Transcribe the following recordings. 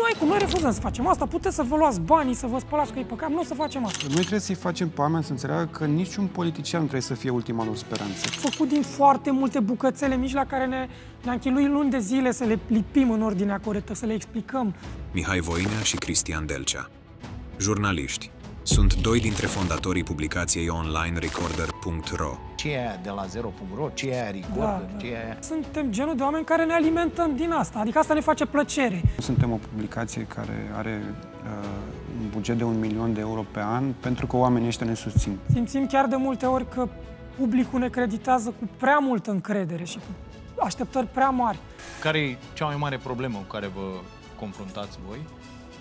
Noi cum noi refuzăm să facem asta, puteți să vă luați banii, să vă spălați că ei păcat. nu să facem asta. Noi trebuie să-i facem pe oameni să înțeleagă că niciun politician nu trebuie să fie ultima lor speranță. Făcut din foarte multe bucățele mici la care ne, ne-am chinuit luni de zile să le lipim în ordinea corectă, să le explicăm. Mihai Voinea și Cristian Delcea, jurnaliști, sunt doi dintre fondatorii publicației online Recorder.ro. Ce e de la 0.ro, ce e Recorder, da, ce e... Suntem genul de oameni care ne alimentăm din asta, adică asta ne face plăcere. Suntem o publicație care are uh, un buget de un milion de euro pe an pentru că oamenii ăștia ne susțin. Simțim chiar de multe ori că publicul ne creditează cu prea multă încredere și cu așteptări prea mari. Care e cea mai mare problemă cu care vă confruntați voi?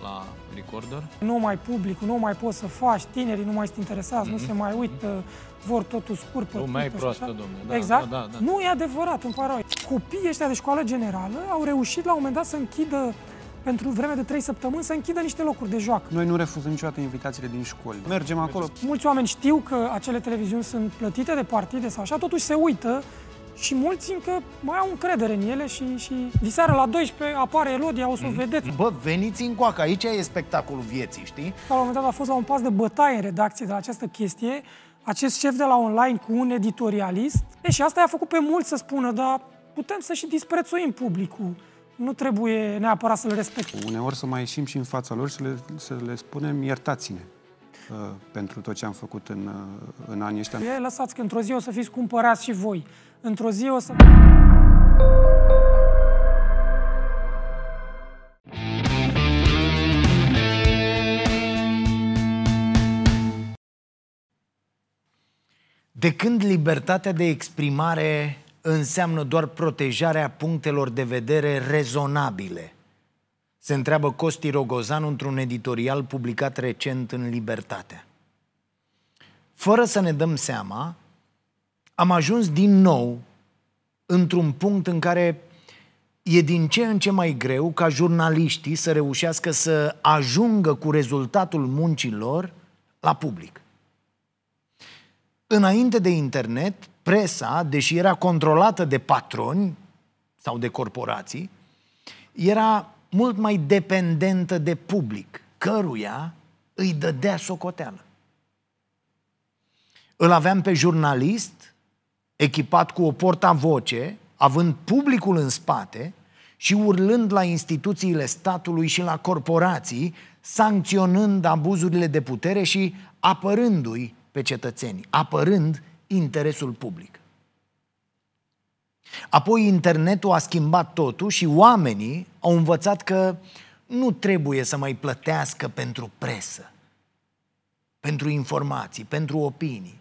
la recorder? Nu mai public, nu mai poți să faci, tinerii nu mai sunt interesați, mm -hmm. nu mhm. se mai uită, mm -hmm. vor totul scurt. Lumea e proastă, domnule. Da, exact. Da, da, da. Nu e adevărat, îmi pare Copiii ăștia de școală generală au reușit la un moment dat să închidă pentru vreme de 3 săptămâni să închidă niște locuri de joacă. Noi nu refuzăm niciodată invitațiile din școli. Mergem acolo. Mulți oameni știu că acele televiziuni sunt plătite de partide sau așa, totuși se uită și mulți încă mai au încredere în ele și, și diseară la 12 apare Elodia, o să o mm. vedeți. Bă, veniți în coacă, aici e spectacolul vieții, știi? La un moment dat a fost la un pas de bătaie în redacție de la această chestie, acest șef de la online cu un editorialist. E, și asta i-a făcut pe mulți să spună, dar putem să și disprețuim publicul. Nu trebuie neapărat să-l respectăm. Uneori să mai ieșim și în fața lor și să le, să le spunem iertați-ne uh, pentru tot ce am făcut în, uh, în anii ăștia. Lăsați că într-o zi o să fiți cumpărați și voi într-o zi o să... De când libertatea de exprimare înseamnă doar protejarea punctelor de vedere rezonabile? Se întreabă Costi Rogozan într-un editorial publicat recent în Libertatea. Fără să ne dăm seama, am ajuns din nou într-un punct în care e din ce în ce mai greu ca jurnaliștii să reușească să ajungă cu rezultatul muncilor la public. Înainte de internet, presa, deși era controlată de patroni sau de corporații, era mult mai dependentă de public, căruia îi dădea socoteală. Îl aveam pe jurnalist echipat cu o portavoce, având publicul în spate și urlând la instituțiile statului și la corporații, sancționând abuzurile de putere și apărându-i pe cetățeni, apărând interesul public. Apoi internetul a schimbat totul și oamenii au învățat că nu trebuie să mai plătească pentru presă, pentru informații, pentru opinii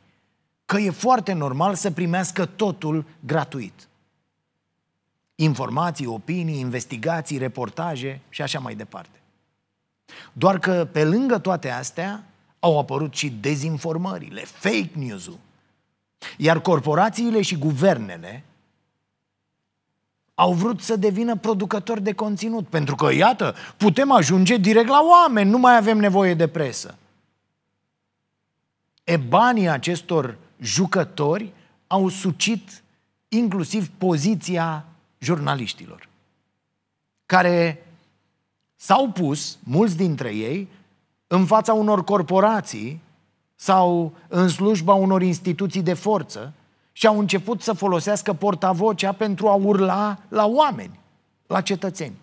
că e foarte normal să primească totul gratuit. Informații, opinii, investigații, reportaje și așa mai departe. Doar că pe lângă toate astea au apărut și dezinformările, fake news-ul. Iar corporațiile și guvernele au vrut să devină producători de conținut, pentru că, iată, putem ajunge direct la oameni, nu mai avem nevoie de presă. E banii acestor jucători au sucit inclusiv poziția jurnaliștilor, care s-au pus, mulți dintre ei, în fața unor corporații sau în slujba unor instituții de forță și au început să folosească portavocea pentru a urla la oameni, la cetățeni.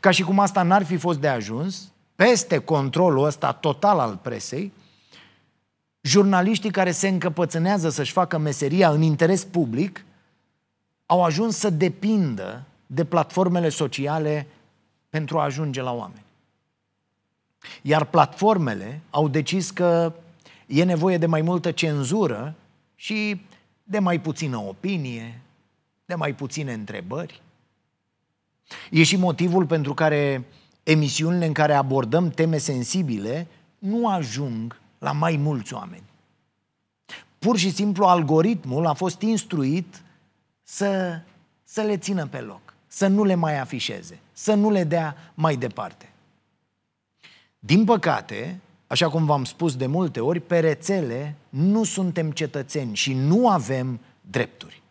Ca și cum asta n-ar fi fost de ajuns, peste controlul ăsta total al presei, jurnaliștii care se încăpățânează să-și facă meseria în interes public au ajuns să depindă de platformele sociale pentru a ajunge la oameni. Iar platformele au decis că e nevoie de mai multă cenzură și de mai puțină opinie, de mai puține întrebări. E și motivul pentru care emisiunile în care abordăm teme sensibile nu ajung la mai mulți oameni. Pur și simplu algoritmul a fost instruit să, să le țină pe loc, să nu le mai afișeze, să nu le dea mai departe. Din păcate, așa cum v-am spus de multe ori, pe rețele nu suntem cetățeni și nu avem drepturi.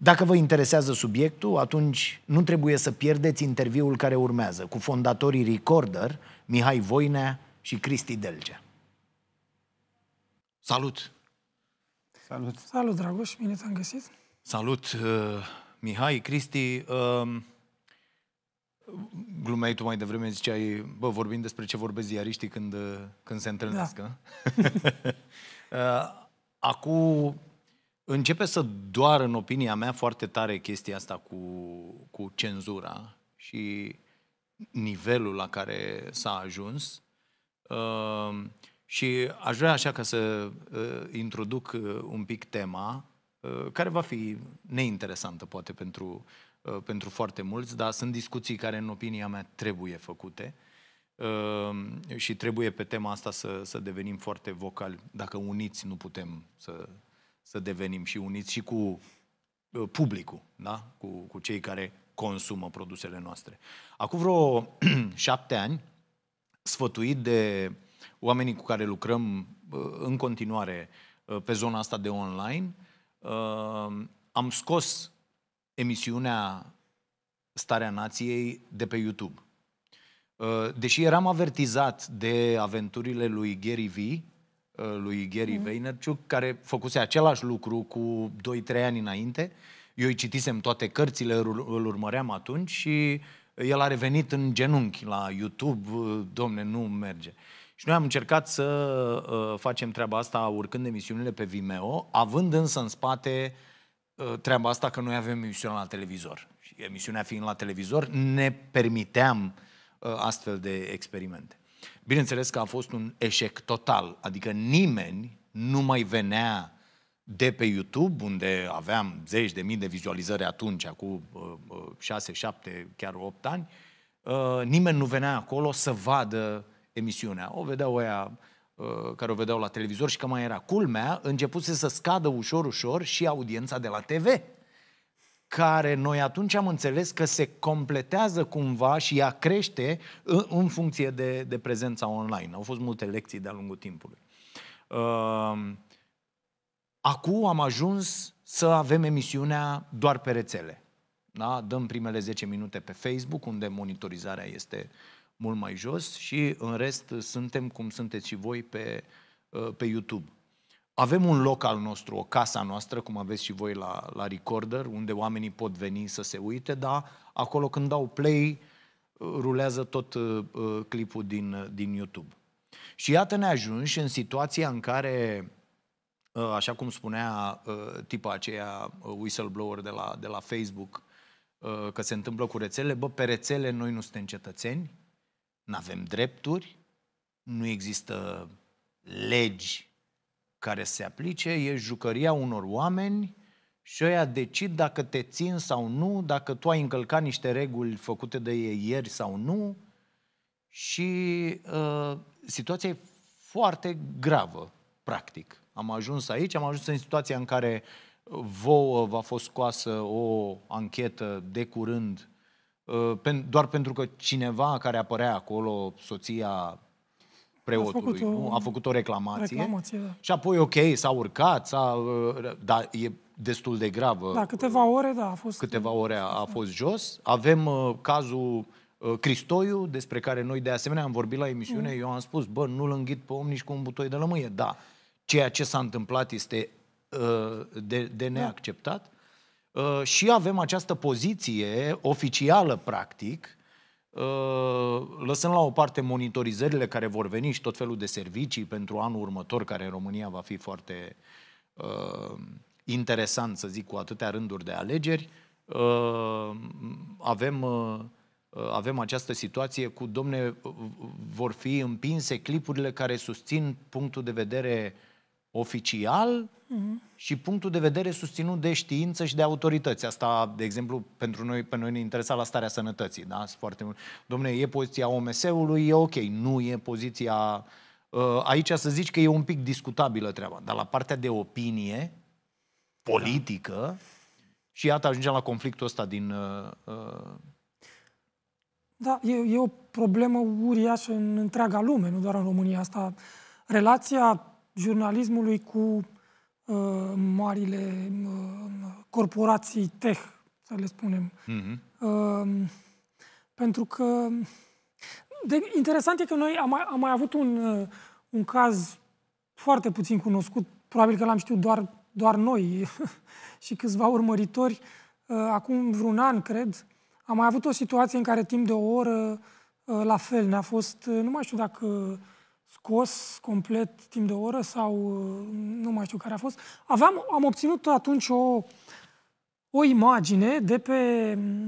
Dacă vă interesează subiectul, atunci nu trebuie să pierdeți interviul care urmează cu fondatorii Recorder, Mihai Voinea și Cristi Delgea. Salut! Salut! Salut, Dragoș, bine te-am găsit! Salut, uh, Mihai, Cristi. Uh, um, glumeai tu mai devreme, ziceai, bă, vorbim despre ce vorbesc ziariștii când, uh, când se întâlnesc. Da. da? uh, Acum începe să doară, în opinia mea, foarte tare chestia asta cu, cu cenzura și nivelul la care s-a ajuns. Uh, și aș vrea așa ca să uh, introduc uh, un pic tema, uh, care va fi neinteresantă poate pentru, uh, pentru foarte mulți, dar sunt discuții care, în opinia mea, trebuie făcute uh, și trebuie pe tema asta să, să devenim foarte vocali. Dacă uniți nu putem să, să devenim și uniți și cu uh, publicul, da? cu, cu cei care consumă produsele noastre. Acum vreo șapte ani, sfătuit de oamenii cu care lucrăm uh, în continuare uh, pe zona asta de online. Uh, am scos emisiunea Starea Nației de pe YouTube. Deși eram avertizat de aventurile lui Gary Vee, lui Gary mm. Vaynerchuk, care făcuse același lucru cu 2-3 ani înainte. Eu îi citisem toate cărțile, îl urmăream atunci și el a revenit în genunchi la YouTube, domne, nu merge. Uh, și noi am încercat să uh, facem treaba asta urcând emisiunile pe Vimeo, având însă în spate uh, treaba asta că noi avem emisiunea la televizor. Și emisiunea fiind la televizor, ne permiteam uh, astfel de experimente. Bineînțeles că a fost un eșec total, adică nimeni nu mai venea de pe YouTube, unde aveam zeci de mii de vizualizări atunci, cu șase, 7, chiar opt ani, nimeni nu venea acolo să vadă uh, emisiunea. O vedeau aia ă, care o vedeau la televizor și că mai era culmea, începuse să scadă ușor, ușor și audiența de la TV, care noi atunci am înțeles că se completează cumva și ea crește în funcție de, de prezența online. Au fost multe lecții de-a lungul timpului. Acum am ajuns să avem emisiunea doar pe rețele. Da? Dăm primele 10 minute pe Facebook, unde monitorizarea este uh, mult mai jos și în rest suntem cum sunteți și voi pe, uh, pe YouTube. Avem un loc al nostru, o casa noastră, cum aveți și voi la, la Recorder, unde oamenii pot veni să se uite, dar acolo când dau play, uh, rulează tot uh, clipul din, din YouTube. Și iată ne ajungi în situația în care, așa cum spunea tipa aceea, whistleblower de la, de la Facebook, că se întâmplă cu rețele, bă, pe rețele noi nu suntem cetățeni, nu avem drepturi, nu există legi care se aplice, e jucăria unor oameni și ăia decid dacă te țin sau nu, dacă tu ai încălcat niște reguli făcute de ei ieri sau nu. Și uh, situația e foarte gravă, practic. Am ajuns aici, am ajuns în situația în care vouă v-a fost scoasă o anchetă de curând Uh, doar pentru că cineva care apărea acolo, soția preotului, a făcut o, nu? A făcut o reclamație. reclamație da. Și apoi, ok, s-a urcat, s-a, uh, dar e destul de gravă. Da, câteva ore, da, a fost. Câteva ore a, a da. fost jos. Avem uh, cazul uh, Cristoiu, despre care noi de asemenea am vorbit la emisiune, mm. eu am spus, bă, nu-l înghit pe om nici cu un butoi de lămâie. Da, ceea ce s-a întâmplat este uh, de, de da. neacceptat. Da Uh, și avem această poziție oficială, practic, uh, lăsând la o parte monitorizările care vor veni și tot felul de servicii pentru anul următor, care în România va fi foarte uh, interesant, să zic, cu atâtea rânduri de alegeri, uh, avem, uh, uh avem această situație cu, domne, vor fi împinse clipurile care susțin punctul de vedere uh, oficial uh-huh. și punctul de vedere susținut de știință și de autorități. Asta, de exemplu, pentru noi, pe noi ne interesa la starea sănătății. Da? Foarte mult. Domne, e poziția OMS-ului, e ok. Nu e poziția... Ă, aici să zici că e un pic discutabilă treaba, dar la partea de opinie politică da. și iată ajungem la conflictul ăsta din... Uh, da, e, e o problemă uriașă în întreaga lume, nu doar în România. Asta, relația jurnalismului cu uh, marile uh, corporații tech, să le spunem. Mm-hmm. Uh, pentru că... De, interesant e că noi am, am mai avut un, uh, un caz foarte puțin cunoscut, probabil că l-am știut doar, doar noi și câțiva urmăritori, uh, acum vreun an, cred, am mai avut o situație în care timp de o oră, uh, la fel, ne-a fost, uh, nu mai știu dacă scos complet timp de o oră sau uh, nu mai știu care a fost. Aveam, am obținut atunci o, o imagine de pe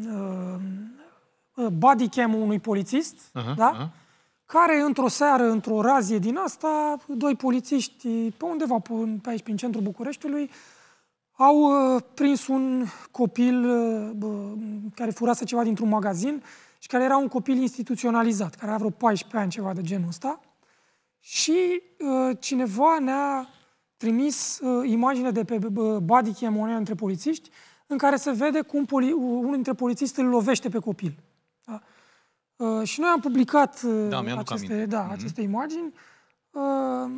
uh, uh bodycam-ul unui polițist, uh-huh, da? Uh-huh. care într-o seară, într-o razie din asta, doi polițiști pe undeva pe, aici, prin centrul Bucureștiului, au uh, prins un copil uh, care furase ceva dintr-un magazin și care era un copil instituționalizat, care avea vreo 14 ani, ceva de genul ăsta și uh, cineva ne-a trimis uh, imagine de pe uh, Badi unei între polițiști, în care se vede cum poli- uh, unul dintre polițiști îl lovește pe copil. Da? Uh, și noi am publicat uh, da, aceste, da, mm-hmm. aceste imagini uh,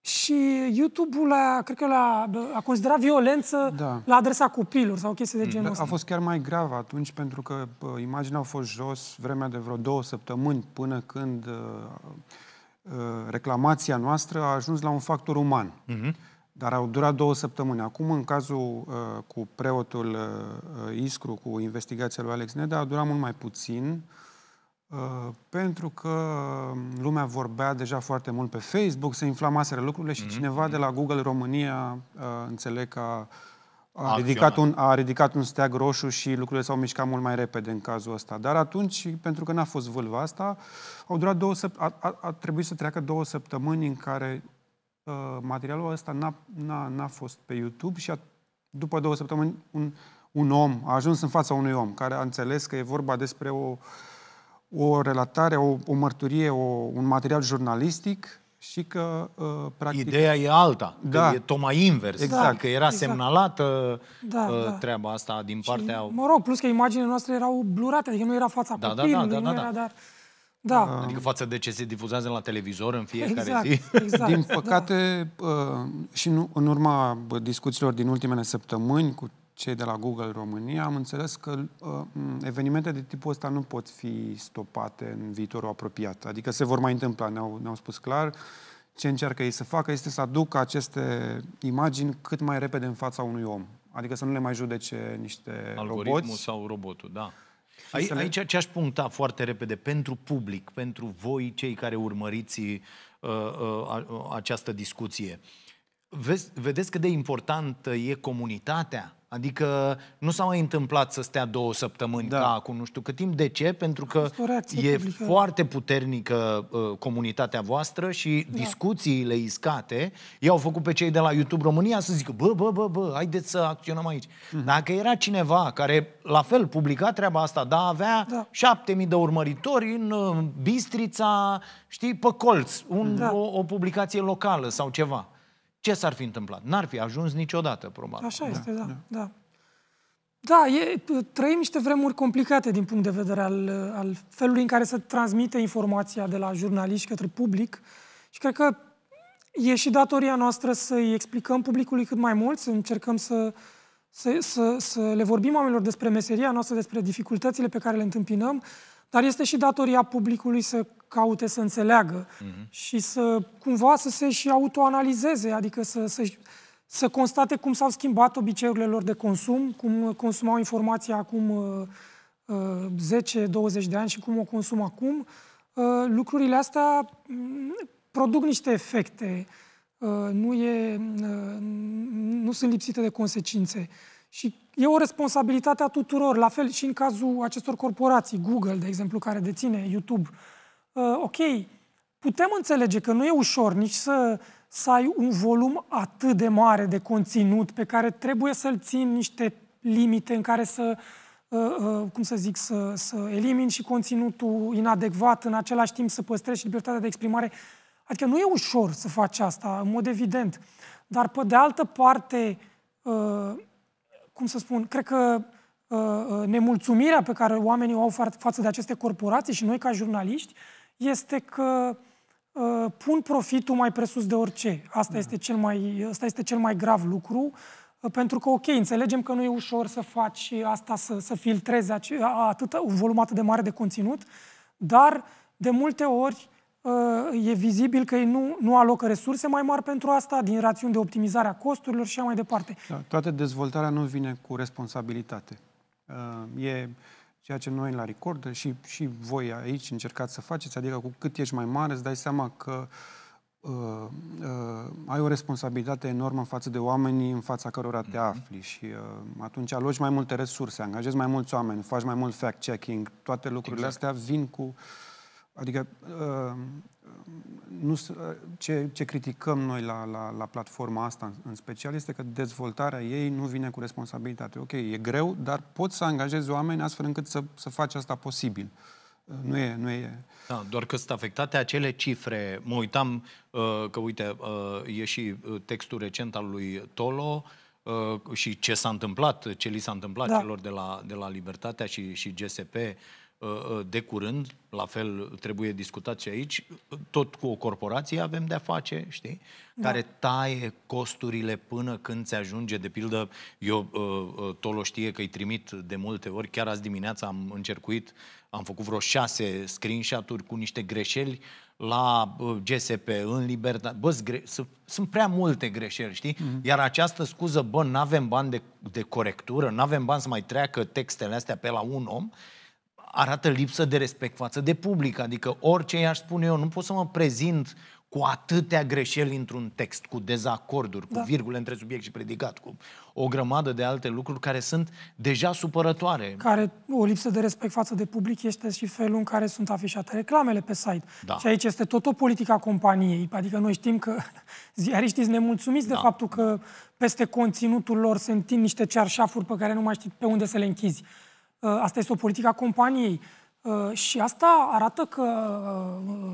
și YouTube-ul a, cred că a, a considerat violență da. la adresa copilor sau chestii de mhm. genul ăsta. A fost chiar mai grav atunci pentru că uh, imaginea a fost jos vremea de vreo două săptămâni până când... Uh, Uh, reclamația noastră a ajuns la un factor uman. Uh-huh. Dar au durat două săptămâni. Acum, în cazul uh, cu preotul uh, uh Iscru, cu investigația lui Alex Neda, a durat mult mai puțin, uh, pentru că lumea vorbea deja foarte mult pe Facebook, se inflamaseră lucrurile și mm-hmm. cineva de la mhm. Google România, uh, înțeleg că a, a ridicat, un, a ridicat un steag roșu și lucrurile s-au mișcat mult mai repede în cazul ăsta. Dar atunci, pentru că n-a fost vâlva asta, uh, au durat două săpt- a, a, a trebuit să treacă două săptămâni în care uh, materialul ăsta n-a, n-a, n-a fost pe YouTube și a, după două săptămâni un, un om a ajuns în fața unui om care a înțeles că e vorba despre o, o relatare, o, o mărturie, o, un material jurnalistic și că, uh, practic... Ideea e alta, da. că e tocmai invers, exact. că adică era exact. semnalată da, uh, da. treaba asta din partea... Și, mă rog, plus că imaginele noastre erau blurate, adică nu era fața da, da copilului, da, da, da, nu da, da. era dar... Da. Ah. Adică față de ce se difuzează la televizor în fiecare exact, zi. Exact, din da. păcate, da. și în urma discuțiilor din ultimele săptămâni cu cei de la Google România, am înțeles că uh, evenimente de tipul ăsta nu pot fi stopate în viitorul apropiat. Adică se vor mai întâmpla, ne-au, ne-au spus clar. Ce încearcă ei să facă este să aducă aceste imagini cât mai repede în fața unui om. Adică să nu le mai judece niște Algoritmul roboți. sau robotul, da. Ai, le... Aici ce aș puncta foarte repede pentru public, pentru voi cei care urmăriți uh, uh, această discuție. Vezi, vedeți cât de importantă e comunitatea Adică nu s-a mai întâmplat să stea două săptămâni da. ca acum nu știu cât timp. De ce? Pentru că e publică. foarte puternică uh, comunitatea voastră și da. discuțiile iscate i-au făcut pe cei de la YouTube România să zică bă, bă, bă, bă, haideți să acționăm aici. Mm-hmm. Dacă era cineva care la fel publica treaba asta, dar avea da. mii de urmăritori în uh, Bistrița, știi, pe colț, un, da. o, o publicație locală sau ceva ce s-ar fi întâmplat? N-ar fi ajuns niciodată, probabil. Așa da. este, da. Da, da. da e, trăim niște vremuri complicate din punct de vedere al, al felului în care se transmite informația de la jurnaliști către public și cred că e și datoria noastră să-i explicăm publicului cât mai mult, să încercăm să, să, să, să le vorbim oamenilor despre meseria noastră, despre dificultățile pe care le întâmpinăm, dar este și datoria publicului să caute să înțeleagă uh-huh. și să cumva să se și autoanalizeze, adică să, să, să constate cum s-au schimbat obiceiurile lor de consum, cum consumau informația acum uh, 10-20 uh, de ani și cum o consum acum. Uh, lucrurile astea mm, produc niște efecte, uh, nu, e, uh, nu sunt lipsite de consecințe. Și e o responsabilitate a tuturor, la fel și în cazul acestor corporații, Google, de exemplu, care deține YouTube, uh, Ă, ok, putem înțelege că nu e ușor nici să, să ai un volum atât de mare de conținut pe care trebuie să-l țin niște limite în care să, ă, ă, cum să zic, să, să elimini și conținutul inadecvat, în același timp să păstrezi și libertatea de exprimare. Adică nu e ușor să faci asta, în mod evident. Dar, pe de altă parte, cum să spun, cred că nemulțumirea pe care oamenii o au față de aceste corporații și noi ca jurnaliști, este că uh, pun profitul mai presus de orice. Asta, da. este cel mai, asta este cel mai grav lucru, uh, pentru că, ok, înțelegem că nu e ușor să faci asta, să, să filtrezi atât, un volum atât de mare de conținut, dar de multe ori uh, e vizibil că ei nu, nu alocă resurse mai mari pentru asta, din rațiuni de optimizare a costurilor și așa mai departe. Da, toată dezvoltarea nu vine cu responsabilitate. Uh, e ceea ce noi la Recorder și, și voi aici încercați să faceți, adică cu cât ești mai mare îți dai seama că uh, uh, ai o responsabilitate enormă în față de oamenii în fața cărora te mhm. afli și uh, atunci aloci mai multe resurse, angajezi mai mulți oameni, faci mai mult fact-checking, toate lucrurile exact. astea vin cu... Adică uh, nu, ce, ce criticăm noi la, la, la platforma asta în special este că dezvoltarea ei nu vine cu responsabilitate. Ok, e greu, dar pot să angajezi oameni astfel încât să, să faci asta posibil. Nu e, nu e. Da, doar că sunt afectate acele cifre. Mă uitam uh, că, uite, uh, e și uh, textul recent al lui Tolo și ce s-a întâmplat, ce li s-a întâmplat da. celor de la, de la Libertatea și, și GSP Ă, ă, de curând, la fel trebuie discutat și aici, tot cu o corporație avem de-a face, știi? Da. Care taie costurile până când se ajunge, de pildă, eu ă, Tolo știe că îi trimit de multe ori, chiar azi dimineața am încercuit, am făcut vreo șase screenshot-uri cu niște greșeli la GSP, în libertate. Bă, gre- sunt prea multe greșeli, știi? Mm-hmm. Iar această scuză, bă, n-avem bani de, de corectură, n-avem bani să mai treacă textele astea pe la un om, arată lipsă de respect față de public, adică orice i-aș spune eu, nu pot să mă prezint cu atâtea greșeli într-un text, cu dezacorduri, da. cu virgule între subiect și predicat, cu o grămadă de alte lucruri care sunt deja supărătoare. Care o lipsă de respect față de public este și felul în care sunt afișate reclamele pe site. Da. Și aici este tot o politică a companiei. Adică noi știm că ziariștii sunt nemulțumiți da. de faptul că peste conținutul lor se întind niște cearșafuri pe care nu mai știi pe unde să le închizi. Uh, asta este o politică a companiei. Uh, și asta arată că, uh,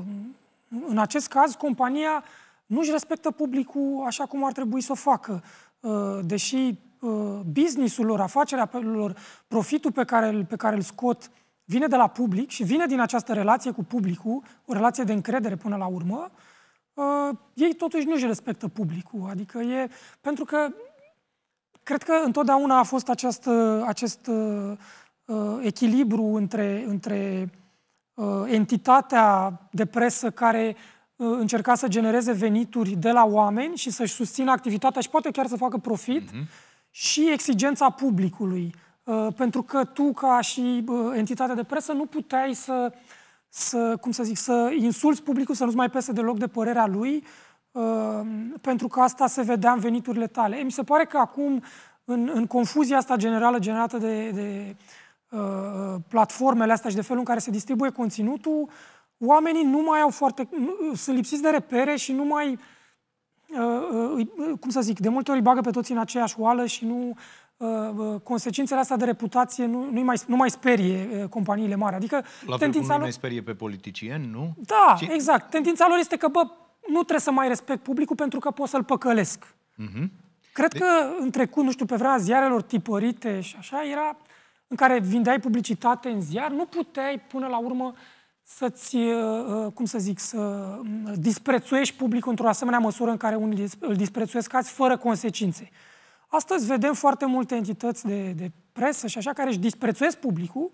în acest caz, compania nu își respectă publicul așa cum ar trebui să o facă. Deși businessul lor, afacerea lor, profitul pe care, îl, pe care îl scot vine de la public și vine din această relație cu publicul, o relație de încredere până la urmă, ei totuși nu își respectă publicul. Adică e... Pentru că cred că întotdeauna a fost această, acest Uh, echilibru între, între uh, entitatea de presă care uh, încerca să genereze venituri de la oameni și să-și susțină activitatea și poate chiar să facă profit mm-hmm. și exigența publicului. Pentru că tu, ca și entitatea de presă, nu puteai să, să cum să zic, să insulți publicul, să nu-ți mai pese deloc de părerea lui, pentru că asta se vedea în veniturile tale. E, mi se pare că acum, în, în confuzia asta generală generată de, de uh, Uh, uh, platformele astea și de felul în care se distribuie conținutul, oamenii nu mai au foarte... Nu, uh, sunt lipsiți de repere și nu mai... Uh, cum să zic, de multe ori îi bagă pe toți în aceeași oală și nu... Uh, consecințele astea de reputație nu, nu, mai, nu mai sperie companiile mari. Adică, La tendința lor... nu mai sperie pe politicieni, nu? Da, Ci... exact. Tendința lor este că, bă, nu trebuie să mai respect publicul pentru că pot să-l păcălesc. Mm-hmm. Cred de... că în trecut, nu știu, pe vrea ziarelor tipărite și așa, era în care vindeai publicitate în ziar, nu puteai până la urmă să-ți, uh, uh, cum să zic, să mm, disprețuiești publicul într-o asemenea măsură în care unii îl disprețuiesc azi fără consecințe. Astăzi vedem foarte multe entități de, de presă și așa care își disprețuiesc publicul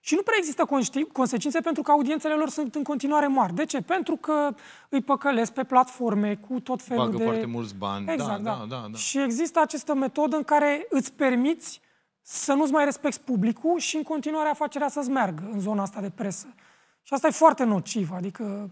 și nu prea există consecințe pentru că audiențele lor sunt în continuare mari. De ce? Pentru că îi păcălesc pe platforme cu tot felul Bagă de... foarte mulți bani. Exact, da, da. Da, da, da. Și există această metodă în care îți permiți să nu-ți mai respecti publicul și în continuare afacerea să-ți meargă în zona asta de presă. Și asta e foarte nociv, adică...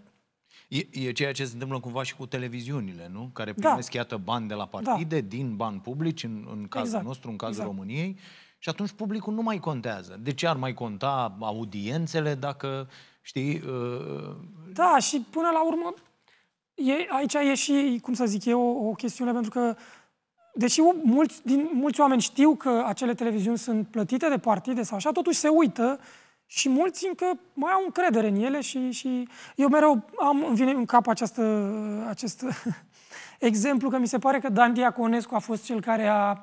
E, e ceea ce se întâmplă cumva și cu televiziunile, nu? Care da. primesc, da. iată, bani de la da. partide, da. din bani publici, în, în cazul exact. nostru, în cazul exact. României, și atunci publicul nu mai contează. De ce ar mai conta audiențele dacă, știi... Uh... uh da, și până la urmă, e, aici e și, cum să zic eu, o, o chestiune, pentru că uh, deși mulți, din, mulți oameni știu că acele televiziuni sunt plătite de partide sau așa, totuși se uită și mulți încă mai au încredere în ele și, și eu mereu am, îmi vine în cap această, acest exemplu că mi se pare că Dan Diaconescu a fost cel care a,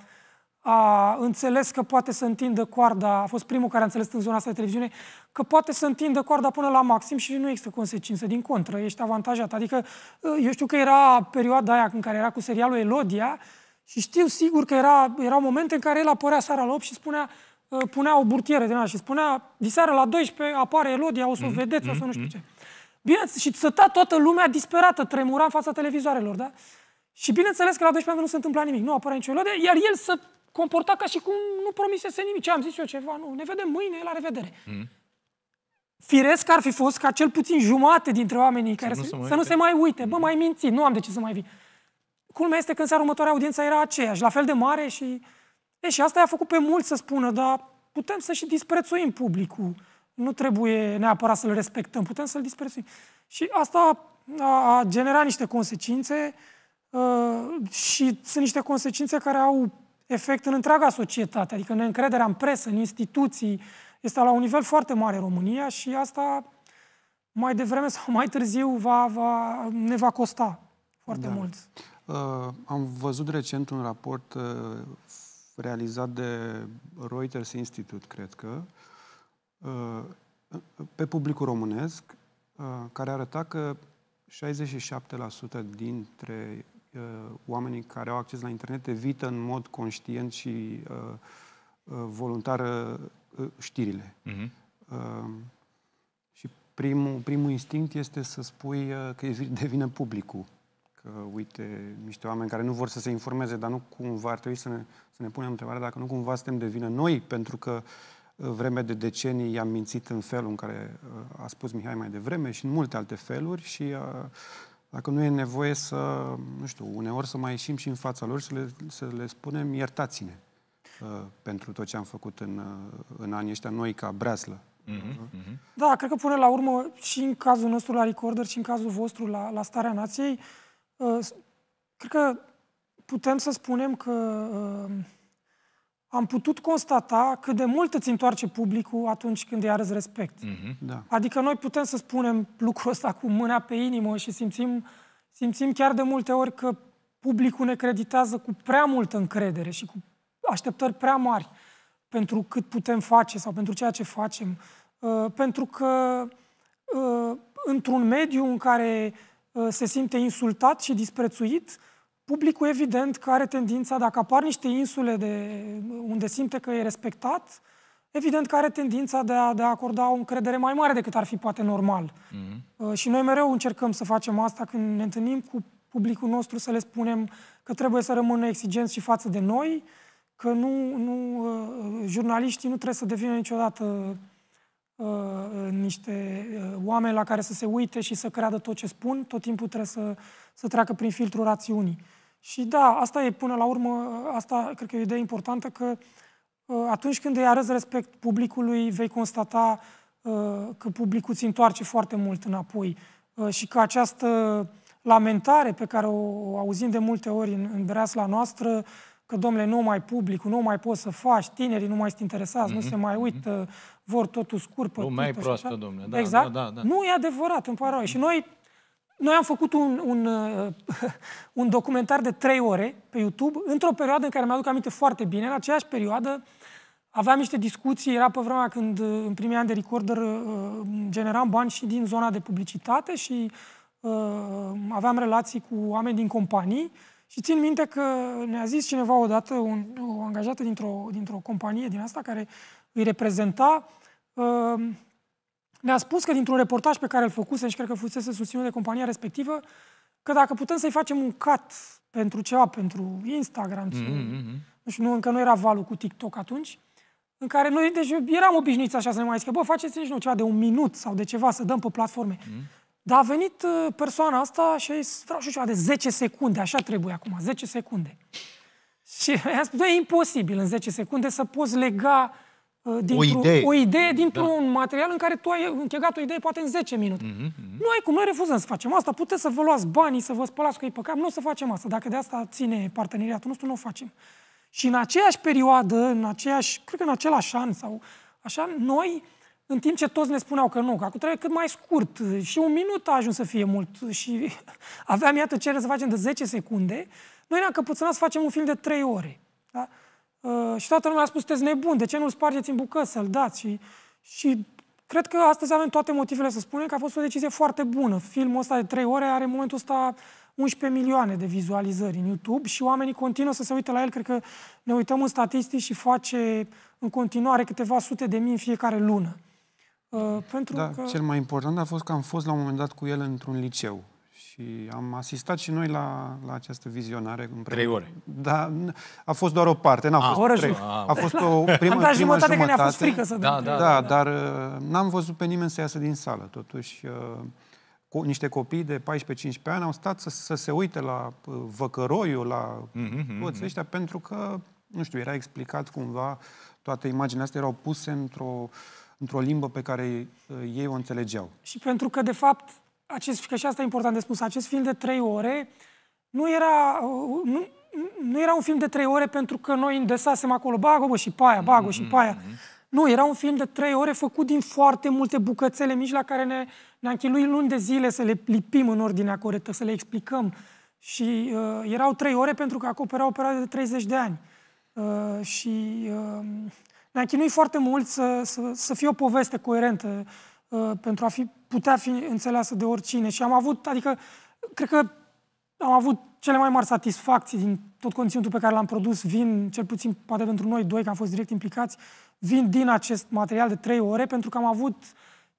a înțeles că poate să întindă coarda, a fost primul care a înțeles în zona asta de televiziune, că poate să întindă coarda până la maxim și nu există consecință. Din contră, ești avantajat. Adică, eu știu că era perioada aia în care era cu serialul Elodia, și știu sigur că era, erau momente în care el apărea seara la 8 și spunea, uh, punea o burtiere din și spunea, diseară la 12 apare Elodia, o să o mm-hmm. vedeți, o să nu știu mm-hmm. ce. Bine, și săta toată lumea disperată, tremura în fața televizoarelor, da? Și bineînțeles că la 12 nu se întâmpla nimic, nu apărea nicio Elodia, iar el să comporta ca și cum nu promisese nimic. Ce am zis eu ceva? Nu, ne vedem mâine, la revedere. Mm-hmm. Firesc ar fi fost ca cel puțin jumate dintre oamenii care să, nu se, se, se mai uite. Bă, mai minți, nu am de ce să mai vii. Culmea este că în seara următoare audiența era aceeași, la fel de mare și... E, și asta i-a făcut pe mulți să spună, dar putem să și disprețuim publicul. Nu trebuie neapărat să-l respectăm, putem să-l disprețuim. Și asta a, a generat niște consecințe uh, și sunt niște consecințe care au efect în întreaga societate, adică neîncrederea în presă, în instituții, este la un nivel foarte mare România și asta mai devreme sau mai târziu va, va, ne va costa foarte da. mult. Uh, am văzut recent un raport uh, realizat de Reuters Institute, cred că, uh, pe publicul românesc, care arăta că 67% dintre oamenii care au acces la internet evită în mod conștient și voluntar știrile. Uh-huh. Și primul, primul instinct este să spui că devine publicul că, uite, niște oameni care nu vor să se informeze, dar nu cumva ar trebui să ne, să ne punem întrebarea dacă nu cumva suntem de vină noi, pentru că uh, vreme de decenii i-am mințit în felul în care uh, a spus Mihai mai devreme și în multe alte feluri și uh, dacă nu e nevoie să, nu știu, uneori să mai ieșim și în fața lor și să le, să le spunem iertați-ne pentru tot ce am făcut în, în anii ăștia noi ca breaslă. Mm-hmm, uh-huh. mm-hmm. Da, cred că până la urmă și în cazul nostru la Recorder și în cazul vostru la, la Starea Nației, Uh, cred că putem să spunem că uh, am putut constata cât de mult îți întoarce publicul atunci când îi arăți respect. Mm-hmm. Da. Adică noi putem să spunem lucrul ăsta cu mâna pe inimă și simțim, simțim chiar de multe ori că publicul ne creditează cu prea multă încredere și cu așteptări prea mari pentru cât putem face sau pentru ceea ce facem. Uh, pentru că uh, într-un mediu în care Uh, se simte insultat și disprețuit, publicul, evident, că are tendința, dacă apar niște insule de, uh, unde simte că e respectat, evident că are tendința de a, de a acorda o încredere mai mare decât ar fi poate normal. Mm-hmm. Și noi mereu încercăm să facem asta când ne întâlnim cu publicul nostru, să le spunem că trebuie să rămână exigenți și față de noi, că nu, nu, jurnaliștii nu trebuie să devină niciodată Uh, uh, niște uh, oameni la care să se uite și să creadă tot ce spun, tot timpul trebuie să, să treacă prin filtrul rațiunii. Și da, asta e până la urmă, asta cred că e o idee importantă, că atunci când îi arăți respect publicului, vei constata că publicul ți întoarce foarte mult înapoi și că această lamentare pe care o auzim de multe ori în, în breasla noastră, că, domnule, nu mai publicul, nu mai poți să faci, tinerii nu mai sunt interesați, mm-hmm. nu mhm, se mai mhm. uită, mm-hmm vor totul scurt, pe Lumea e proastă, așa. domnule. Da, exact. Da, da, da. Nu e adevărat, îmi pare rău. Și noi, noi am făcut un, un, un documentar de trei ore pe YouTube, într-o perioadă în care mi-aduc aminte foarte bine, în aceeași perioadă, aveam niște discuții, era pe vremea când în primii ani de recorder uh, generam bani și din zona de publicitate și uh, aveam relații cu oameni din companii și țin minte că ne-a zis cineva odată, un, o angajată dintr-o, dintr-o companie din asta, care îi reprezenta. Ehm, ne-a spus că dintr-un reportaj pe care îl făcuse și cred că fusese susținut de compania respectivă, că dacă putem să-i facem un cut pentru ceva, pentru Instagram, mm-hmm. nu știu, nu, încă nu era valul cu TikTok atunci, în care noi deci, eram obișnuiți așa să ne mai zică, bă, faceți nici deci, nu ceva de un minut sau de ceva, să dăm pe platforme. Mm-hmm. Dar a venit uh, persoana asta și a zis, vreau și ceva de 10 secunde, așa trebuie acum, 10 secunde. Și i-am spus, e imposibil în 10 secunde să poți lega dintr o idee, o idee da. dintr-un da. material în care tu ai închegat o idee poate în 10 minute. Mm-hmm. Nu ai cum, noi refuzăm să facem asta. Puteți să vă luați banii, să vă spălați cu ei pe cap, nu o să facem asta. Dacă de asta ține parteneriatul nostru, nu o facem. Și în aceeași perioadă, în aceeași, cred că în același an sau așa, noi, în timp ce toți ne spuneau că nu, că acum trebuie cât mai scurt și un minut a ajuns să fie mult și aveam, iată, cerere să facem de 10 secunde, noi ne-am căpățânat să facem un film de 3 ore. Da? Uh, și toată lumea a spus, sunteți nebun, de ce nu-l spargeți în bucăți, să-l dați? Și, și cred că astăzi avem toate motivele să spunem că a fost o decizie foarte bună. Filmul ăsta de 3 ore are în momentul ăsta 11 milioane de vizualizări în YouTube și oamenii continuă să se uite la el. Cred că ne uităm în statistici și face în continuare câteva sute de mii în fiecare lună. Uh, pentru da, că... cel mai important a fost că am fost la un moment dat cu el într-un liceu. Și am asistat și noi la, la această vizionare. Trei ore. Da, a fost doar o parte, n-a a, fost oră trei. A, fost o primă, am dat prima jumătate. jumătate, Că ne-a fost frică să da, da, da, da, dar n-am văzut pe nimeni să iasă din sală. Totuși, cu niște copii de 14-15 ani au stat să, să se uite la văcăroiul, la mm-hmm, toți ăștia, mm-hmm. pentru că, nu știu, era explicat cumva, toate imaginea astea erau puse într-o într-o limbă pe care ei o înțelegeau. Și pentru că, de fapt, acest, că și asta e important de spus, acest film de trei ore nu era, uh, nu, nu era un film de trei ore pentru că noi îndesasem acolo, bagă bă, și paia, bagă mm-hmm. și mm-hmm. paia. Nu, era un film de trei ore făcut din foarte multe bucățele mici la care ne, ne-am chinuit luni de zile să le lipim în ordinea corectă, să le explicăm. Și uh, erau trei ore pentru că acoperau o perioadă de 30 de ani. Uh, și uh, ne-am chinuit foarte mult să, să, să fie o poveste coerentă. Uh, Uh, pentru a fi, putea fi înțeleasă de oricine. Și am avut, adică, cred că am avut cele mai mari satisfacții din tot conținutul pe care l-am produs. Vin, cel puțin, poate pentru noi doi, că am fost direct implicați, vin din acest material de trei ore, pentru că am avut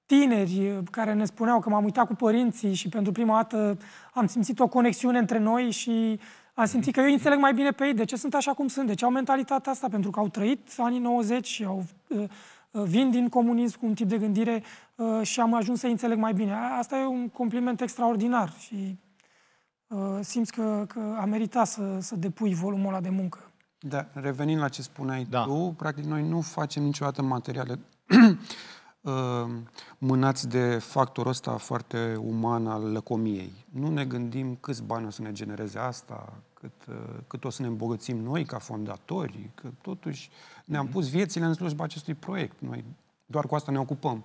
tineri care ne spuneau că m-am uitat cu părinții și pentru prima dată am simțit o conexiune între noi și am simțit că eu înțeleg mai bine pe ei de ce sunt așa cum sunt, de ce au mentalitatea asta, pentru că au trăit anii 90 și au uh, vin din comunism cu un tip de gândire uh, și am ajuns să înțeleg mai bine. Asta e un compliment extraordinar și uh, simți că, că a meritat să, să depui volumul ăla de muncă. Da, revenind la ce spuneai da. tu, practic noi nu facem niciodată materiale uh, mânați de factorul ăsta foarte uman al lăcomiei. Nu ne gândim câți bani o să ne genereze asta, cât, uh, cât o să ne îmbogățim noi ca fondatori, că totuși ne-am mhm. pus viețile în slujba acestui proiect. Noi doar cu asta ne ocupăm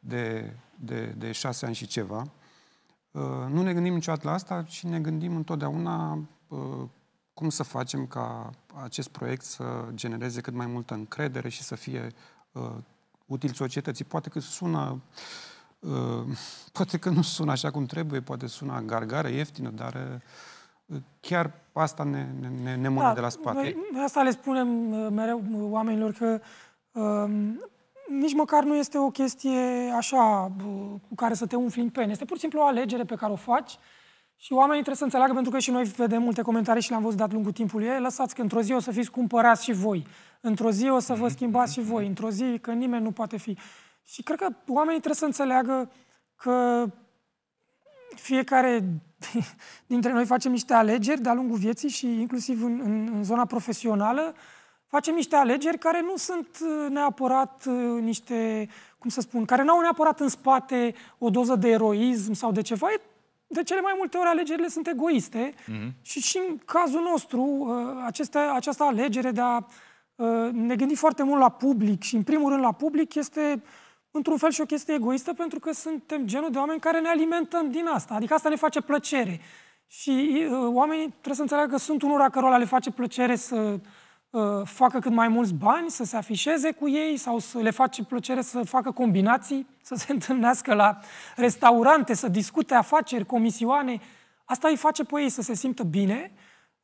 de, de, de șase ani și ceva. Uh, nu ne gândim niciodată la asta, ci ne gândim întotdeauna uh, cum să facem ca acest proiect să genereze cât mai multă încredere și să fie util societății. Poate că sună, uh, poate că nu sună așa cum trebuie, poate sună gargară ieftină, dar uh, chiar asta ne, ne, ne mână da, de la spate. Noi asta le spunem uh, mereu uh, oamenilor că uh, nici măcar nu este o chestie așa uh, cu care să te umfli în pen. Este pur și simplu o alegere pe care o faci și oamenii trebuie să înțeleagă, pentru că și noi vedem multe comentarii și le-am văzut dat lungul timpului. Ei, lăsați că într-o zi o să fiți cumpărați și voi. Într-o zi o să vă mhm, schimbați și mhm, voi. Mhm. Într-o zi că nimeni nu poate fi. Și cred că oamenii trebuie să înțeleagă că fiecare dintre noi facem niște alegeri de-a lungul vieții și inclusiv în, în, în zona profesională, facem niște alegeri care nu sunt uh, neapărat uh, niște, cum să spun, care nu au neapărat în spate o doză de eroism sau de ceva. De cele mai multe ori alegerile sunt egoiste mm-hmm. și și în cazul nostru uh, aceste, această alegere de a ne gândi foarte mult la public și în primul rând la public este într-un fel și o chestie egoistă, pentru că suntem genul de oameni care ne alimentăm din asta. Adică asta ne face plăcere. Și uh, oamenii trebuie să înțeleagă că sunt unora cărora le face plăcere să uh, facă cât mai mulți bani, să se afișeze cu ei sau să le face plăcere să facă combinații, să se întâlnească la restaurante, să discute afaceri, comisioane. Asta îi face pe ei să se simtă bine,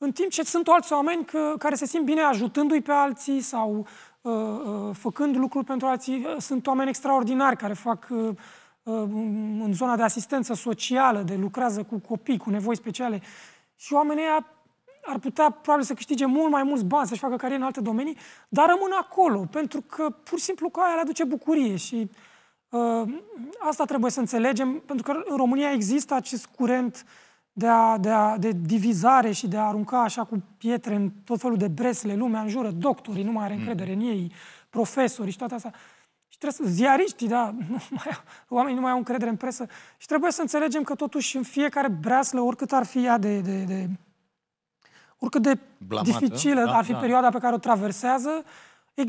în timp ce sunt alți oameni că, care se simt bine ajutându-i pe alții sau uh, Uh, uh, făcând lucruri pentru alții. Uh, sunt oameni extraordinari care fac în zona de asistență socială, de lucrează cu copii, cu nevoi speciale. Și oamenii ar putea probabil să câștige mult mai mulți bani, să-și facă carieră în alte domenii, dar rămân acolo, pentru că pur și simplu că aia le aduce bucurie și uh, asta trebuie să înțelegem, pentru că în România există acest curent uh, de, a, de, a, de divizare și de a arunca așa cu pietre în tot felul de bresle, lumea în jură, doctorii nu mai are încredere în ei, profesori și toate astea. Și trebuie să, ziariștii, da, nu mai, oamenii nu mai au încredere în presă. Și trebuie să înțelegem că totuși în fiecare breaslă, oricât ar fi ea de, de, de oricât de Blamată, dificilă da, ar fi da. perioada pe care o traversează,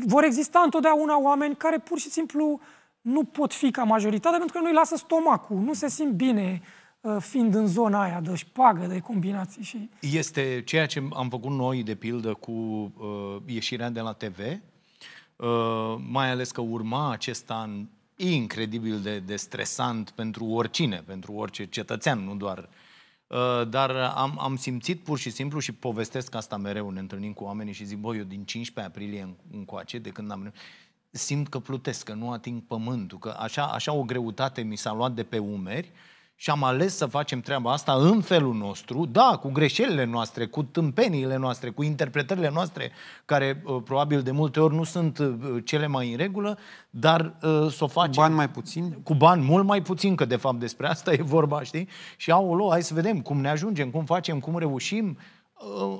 vor exista întotdeauna oameni care pur și simplu nu pot fi ca majoritatea pentru că nu-i lasă stomacul, nu se simt bine, Uh, fiind în zona aia de șpagă, de combinații. Și... Este ceea ce am făcut noi, de pildă, cu uh, ieșirea de la TV, uh, mai ales că urma acest an incredibil de, de stresant pentru oricine, pentru orice cetățean, nu doar. Uh, dar am, am simțit pur și simplu și povestesc asta mereu, ne întâlnim cu oamenii și zic, băi, eu din 15 aprilie încoace, de când am simt că plutesc, că nu ating pământul, că așa, așa o greutate mi s-a luat de pe umeri, uh, și am ales să facem treaba asta în felul nostru, da, cu greșelile noastre, cu tâmpeniile noastre, cu interpretările noastre, care uh, probabil de multe ori nu sunt uh, cele mai în regulă, dar uh, să o facem... Cu bani mai puțin? Cu bani mult mai puțin, că de fapt despre asta e vorba, știi? Și au o hai să vedem cum ne ajungem, cum facem, cum reușim. Uh,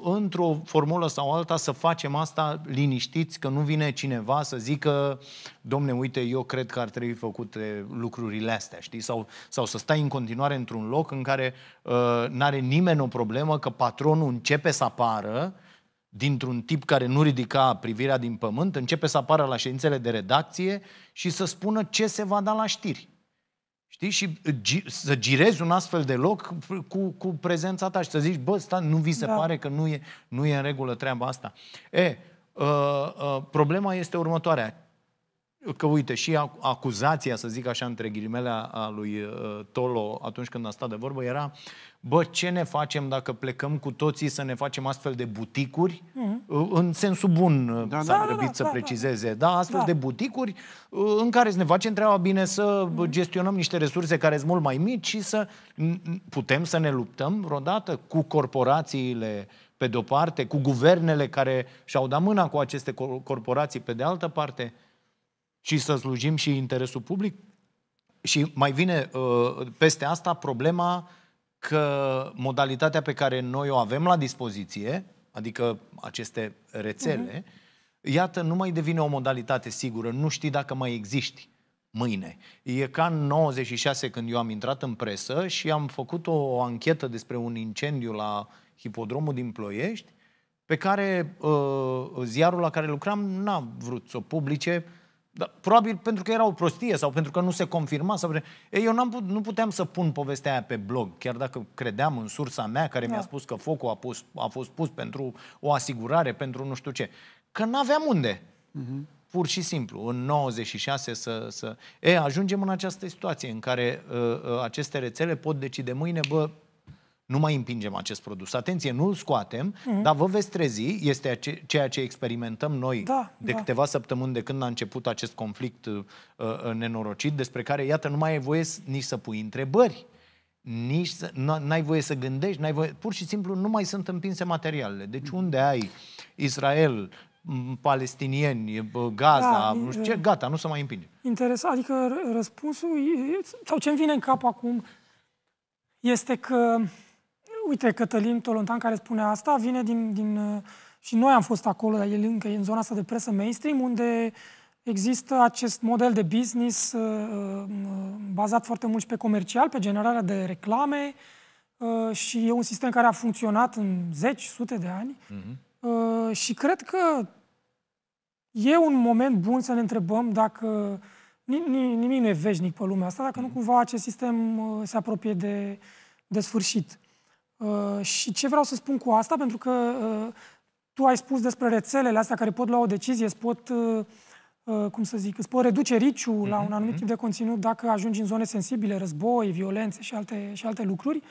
într-o formulă sau alta să facem asta liniștiți, că nu vine cineva să zică, domne, uite, eu cred că ar trebui făcute lucrurile astea, știi? Sau, sau să stai în continuare într-un loc în care uh, n-are nimeni o problemă că patronul începe să apară dintr-un tip care nu ridica privirea din pământ, începe să apară la ședințele de redacție și să spună ce se va da la știri. Știi? Și uh, să girezi un astfel de loc cu, cu prezența ta și să zici, bă, sta, nu vi se da. pare că nu e, nu e în regulă treaba asta. E, uh, uh, problema este următoarea că uite, și acuzația, să zic așa, între ghilimele, a lui uh, Tolo atunci când a stat de vorbă era bă, ce ne facem dacă plecăm cu toții să ne facem astfel de buticuri? Mm-hmm. În sensul bun uh, da, da, s-a da, da, grăbit da, să da, da. precizeze. Da, astfel da. de buticuri în care să ne facem treaba bine, să mm-hmm. gestionăm niște resurse care sunt mult mai mici și să putem să ne luptăm vreodată cu corporațiile pe de-o parte, cu guvernele care și-au dat mâna cu aceste corporații pe de altă parte și să slujim și interesul public? Și mai vine uh, peste asta problema că modalitatea pe care noi o avem la dispoziție, adică aceste rețele, uh-huh. iată, nu mai devine o modalitate sigură, nu știi dacă mai existi mâine. E ca în 96 când eu am intrat în presă și am făcut o anchetă despre un incendiu la hipodromul din Ploiești, pe care uh, ziarul la care lucram n-a vrut să o publice, uh, dar probabil pentru că era o prostie sau pentru că nu se confirma. Sau... Ei, eu put, nu puteam să pun povestea aia pe blog, chiar dacă credeam în sursa mea care da. mi-a spus că focul a, pus, a fost pus pentru o asigurare, pentru nu știu ce. Că n-aveam unde. Uh-huh. Pur și simplu, în 96 să, să... E, ajungem în această situație în care uh, uh aceste rețele pot decide mâine, bă, nu mai împingem acest produs. Atenție, nu-l scoatem, mm-hmm. dar vă veți trezi, este ceea ce experimentăm noi da, de da. câteva săptămâni de când a început acest conflict uh, uh nenorocit, despre care, iată, nu mai ai voie nici să pui întrebări, nici să, n-ai voie să gândești, n-ai voie, pur și simplu nu mai sunt împinse materialele. Deci mm. unde ai Israel, palestinieni, uh, Gaza, da, nu știu ce, gata, nu se mai împinge. Interesant, adică răspunsul, e, sau ce-mi vine în cap acum, este că Uite, Cătălin Tolontan care spune asta vine din, din... Uh, și noi am fost acolo, dar el încă e în zona asta de presă mainstream, unde există acest model de business uh, uh, bazat foarte mult și pe comercial, pe generarea de reclame și e un sistem care a funcționat în zeci, sute de ani. Mm-hmm. Și cred că e un moment bun să ne întrebăm dacă... Nimic nu e veșnic pe lumea asta, dacă nu mhm. cumva acest sistem se apropie de, de sfârșit. Uh, și ce vreau să spun cu asta, pentru că uh, tu ai spus despre rețelele astea care pot lua o decizie, îți pot, uh, uh cum să zic, îți pot reduce riciul mm-hmm. la mhm, un anumit mhm. tip de conținut dacă ajungi în zone sensibile, război, violențe și alte, și alte lucruri.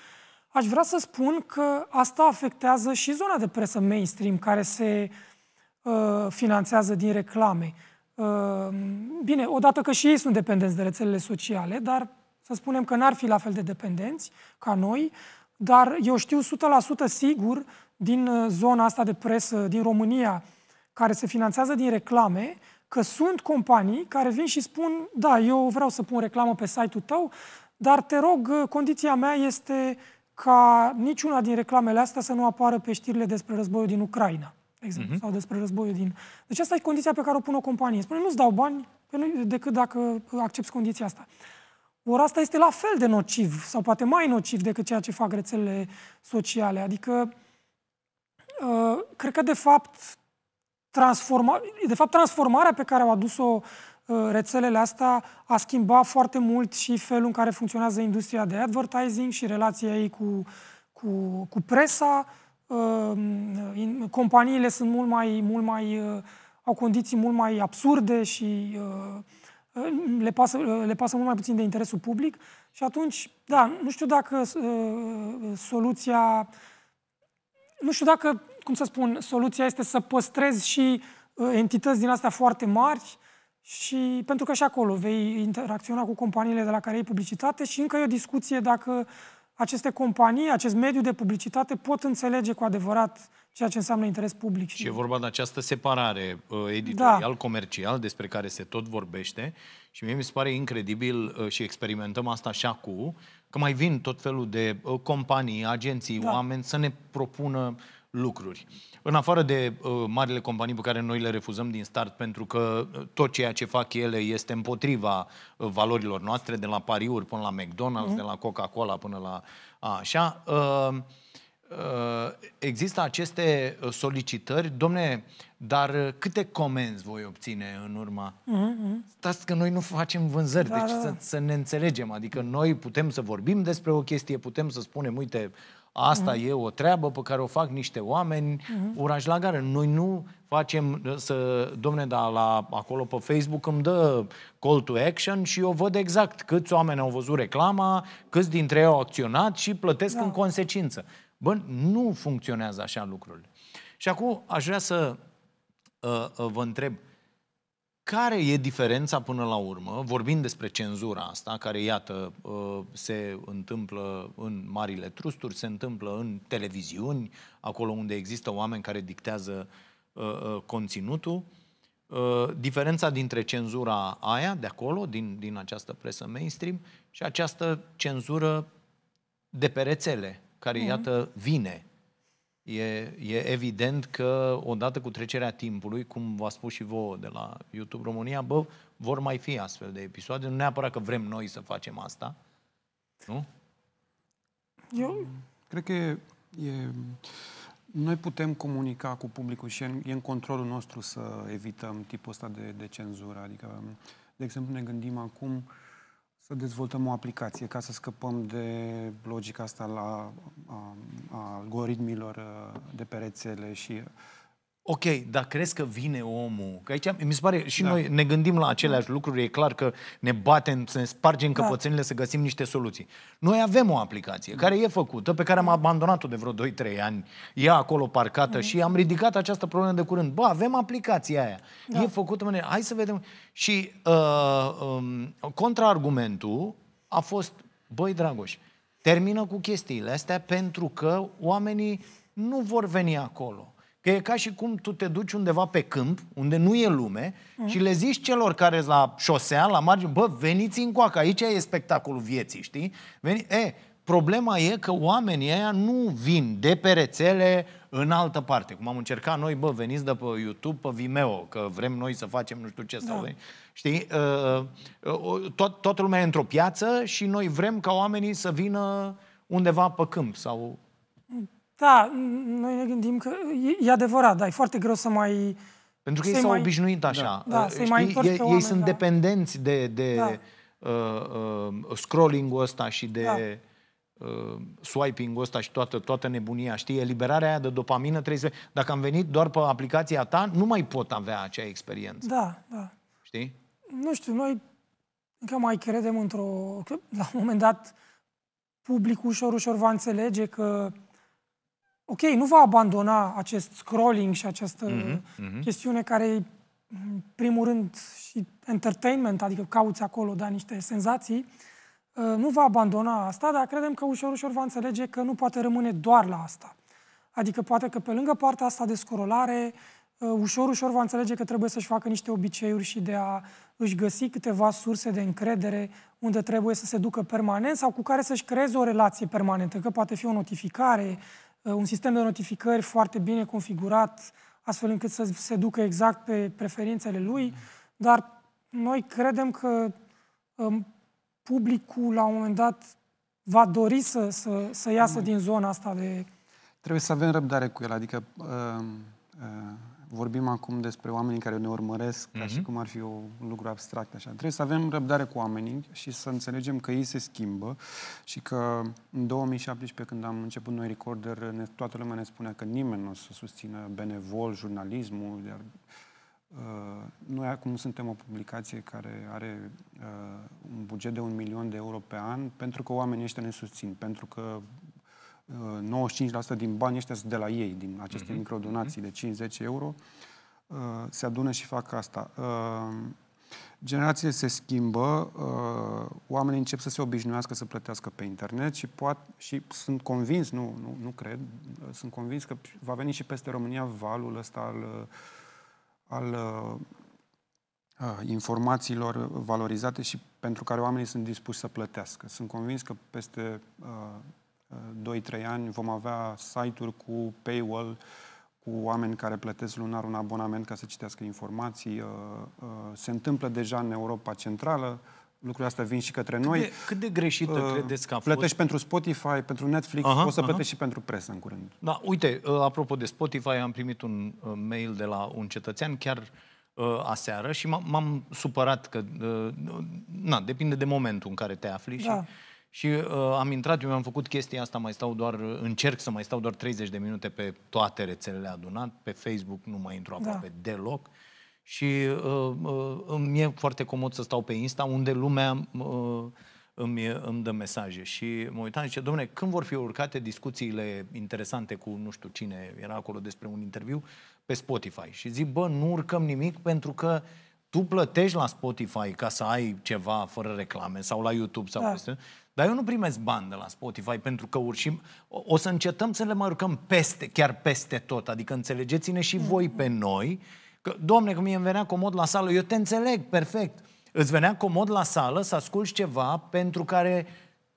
Aș vrea să spun că asta afectează și zona de presă mainstream care se uh, finanțează din reclame. Uh, bine, odată că și ei sunt dependenți de rețelele sociale, dar să spunem că n-ar fi la fel de dependenți ca noi, uh, dar eu știu 100% sigur din uh, zona asta de presă din România, care se finanțează din reclame, că sunt companii care vin și spun, da, eu vreau să pun reclamă pe site-ul tău, dar te rog, uh, condiția mea este ca niciuna din reclamele astea să nu apară pe știrile despre războiul din Ucraina, de exemplu, uh-huh. sau despre războiul din... Deci asta e condiția pe care o pun o companie. Spune, nu-ți dau bani decât dacă accepti condiția asta. Ori asta este la fel de nociv, sau poate mai nociv decât ceea ce fac rețelele sociale. Adică, uh, cred că, de fapt, transforma, de fapt, transformarea pe care au adus-o uh, rețelele astea a schimbat foarte mult și felul în care funcționează industria de advertising și relația ei cu, cu, cu presa. Uh, companiile sunt mult mai, mult mai, au condiții mult mai absurde și uh, le pasă, le pasă mult mai puțin de interesul public și atunci, da, nu știu dacă uh, soluția, nu știu dacă, cum să spun, soluția este să păstrezi și uh, entități din astea foarte mari și pentru că și acolo vei interacționa cu companiile de la care ai publicitate și încă e o discuție dacă uh, aceste companii, acest mediu de publicitate pot înțelege cu adevărat ceea ce înseamnă interes public. Și e vorba de această separare uh, editorial-comercial da. despre care se tot vorbește și mie mi se pare incredibil uh, și experimentăm asta și acum, că mai vin tot felul de uh, companii, agenții, da. oameni să ne propună lucruri. În afară de uh, marile companii pe care noi le refuzăm din start pentru că uh, tot ceea ce fac ele este împotriva uh, valorilor noastre, de la pariuri până la McDonald's, mm-hmm. de la mhm. Coca-Cola până la a, așa, uh, uh, există aceste uh, solicitări, domne, dar uh, câte comenzi voi obține în urma? Mm-hmm. Stați că noi nu facem vânzări, deci da, deci să, să ne înțelegem, adică noi putem să vorbim despre o chestie, putem să spunem, uite, Asta uh-huh. e o treabă pe care o fac niște oameni uh-huh. urași la gară. Noi nu facem să, domne, dar la, acolo pe Facebook îmi dă call to action și eu văd exact câți oameni au văzut reclama, câți dintre ei au acționat și plătesc da. în consecință. Bă, nu funcționează așa lucrurile. Și acum aș vrea să uh, uh, vă întreb, uh, care e diferența până la urmă, vorbind despre cenzura asta, care, iată, uh, se întâmplă în marile trusturi, se întâmplă în televiziuni, acolo unde există oameni care dictează uh, uh, conținutul, diferența dintre cenzura aia de acolo, din, din această presă mainstream, și această cenzură de pe rețele, care, mm. iată, vine E, e evident că odată cu trecerea timpului, cum v-a spus și vouă de la YouTube România, bă, vor mai fi astfel de episoade. Nu neapărat că vrem noi să facem asta. Nu? Eu mm, cred că e, noi putem comunica cu publicul și e în, e în controlul nostru să evităm tipul ăsta de, de cenzură. Adică, de exemplu, ne gândim acum să dezvoltăm o aplicație ca să scăpăm de logica asta la a, a algoritmilor uh, de pe rețele și Ok, dar crezi că vine omul? Că aici mi se pare, și da. noi ne gândim la aceleași da. lucruri, e clar că ne batem, să ne spargem da. să găsim niște soluții. Noi avem o aplicație da. care e făcută, pe care am abandonat-o de vreo 2-3 ani, ea acolo parcată da. și am ridicat această problemă de curând. Bă, avem aplicația aia, da. e făcută, mâine. hai să vedem. Și uh, um, contraargumentul a fost, băi Dragoș, termină cu chestiile astea pentru că oamenii nu vor veni acolo. E ca și cum tu te duci undeva pe câmp, unde nu e lume, mm. și le zici celor care la șosea, la margine, bă, veniți coacă, aici e spectacolul vieții, știi? Veni... E, problema e că oamenii aia nu vin de pe rețele în altă parte. Cum am încercat noi, bă, veniți de pe YouTube, pe Vimeo, că vrem noi să facem nu știu ce da. sau Știi? Tot, toată lumea e într-o piață și noi vrem ca oamenii să vină undeva pe câmp sau da, noi ne gândim că e, e adevărat, dar e foarte greu să mai... Pentru că ei s-au mai... obișnuit da, așa. Da, da Știi? Mai ei, ei oameni, sunt da. dependenți de, de da. uh, uh, scrolling-ul ăsta și de... Da uh, swiping-ul ăsta și toată, toată nebunia, știi, eliberarea aia de dopamină trebuie să... Dacă am venit doar pe aplicația ta, nu mai pot avea acea experiență. Da, da. Știi? Nu știu, noi încă mai credem într-o... La un moment dat, publicul ușor, ușor va înțelege că ok, nu va abandona acest scrolling și această mm-hmm, mm-hmm. chestiune care e, în primul rând, și entertainment, adică cauți acolo, da, niște senzații, ă, nu va abandona asta, dar credem că ușor, ușor va înțelege că nu poate rămâne doar la asta. Adică poate că pe lângă partea asta de scrolare, ă, ușor, ușor va înțelege că trebuie să-și facă niște obiceiuri și de a își găsi câteva surse de încredere unde trebuie să se ducă permanent sau cu care să-și creeze o relație permanentă, că poate fi o notificare, Uh, un sistem de notificări foarte bine configurat, astfel încât să se ducă exact pe preferințele lui, mhm. dar noi credem că um, publicul, la un moment dat, va dori să, să, să iasă mhm. din zona asta de... Trebuie să avem răbdare cu el, adică um, uh, uh, vorbim acum despre oamenii care ne urmăresc, mm-hmm. ca și mhm. cum ar fi o, un lucru abstract. Așa. Trebuie să avem răbdare cu oamenii și să înțelegem că ei se schimbă și că în 2017, când am început noi Recorder, ne, toată lumea ne spunea că nimeni nu o să susțină benevol jurnalismul, iar Uh, noi acum suntem o publicație care are uh, un buget de un milion de euro pe an pentru că oamenii ăștia ne susțin, pentru că 95% din banii ăștia sunt de la ei, din aceste uh-huh. microdonații uh-huh. de 5-10 mhm. euro, uh, se adună și fac asta. Uh, generațiile se schimbă, uh, oamenii încep să se obișnuiască să plătească pe internet și, poate, și sunt convins, nu, nu, nu cred, uh, sunt convins că va veni și peste România valul ăsta al, uh, al uh, informațiilor valorizate și pentru care oamenii sunt dispuși să plătească. Sunt convins că peste 2-3 ani vom avea site-uri cu paywall, cu oameni care plătesc lunar un abonament ca să citească informații. Uh, uh, se întâmplă deja în Europa Centrală, lucrurile astea vin și către cât noi. De, cât de greșită uh, credeți că a plătești fost? Plătești pentru Spotify, pentru Netflix, aha, poți să aha. plătești și pentru presă în curând. Da, uite, uh, apropo de Spotify, am primit un mail de la un cetățean chiar aseară și m-am supărat că, na, depinde de momentul în care te afli da. și și uh, am intrat, eu am făcut chestia asta, mai stau doar, încerc să mai stau doar 30 de minute pe toate rețelele adunat, pe Facebook nu mai intru aproape da. deloc. Și uh, uh, îmi e foarte comod să stau pe Insta, unde lumea uh, îmi, îmi dă mesaje. Și mă uitam și zice, domne, când vor fi urcate discuțiile interesante cu nu știu cine era acolo despre un interviu, pe Spotify. Și zic, bă, nu urcăm nimic pentru că tu plătești la Spotify ca să ai ceva fără reclame sau la YouTube sau da. peste. Dar eu nu primesc bani de la Spotify pentru că urșim. O, o să încetăm să le mai urcăm peste, chiar peste tot. Adică înțelegeți-ne și voi pe noi. Că, domne, că mie îmi venea comod la sală, eu te înțeleg, perfect. Îți venea comod la sală să asculți ceva pentru care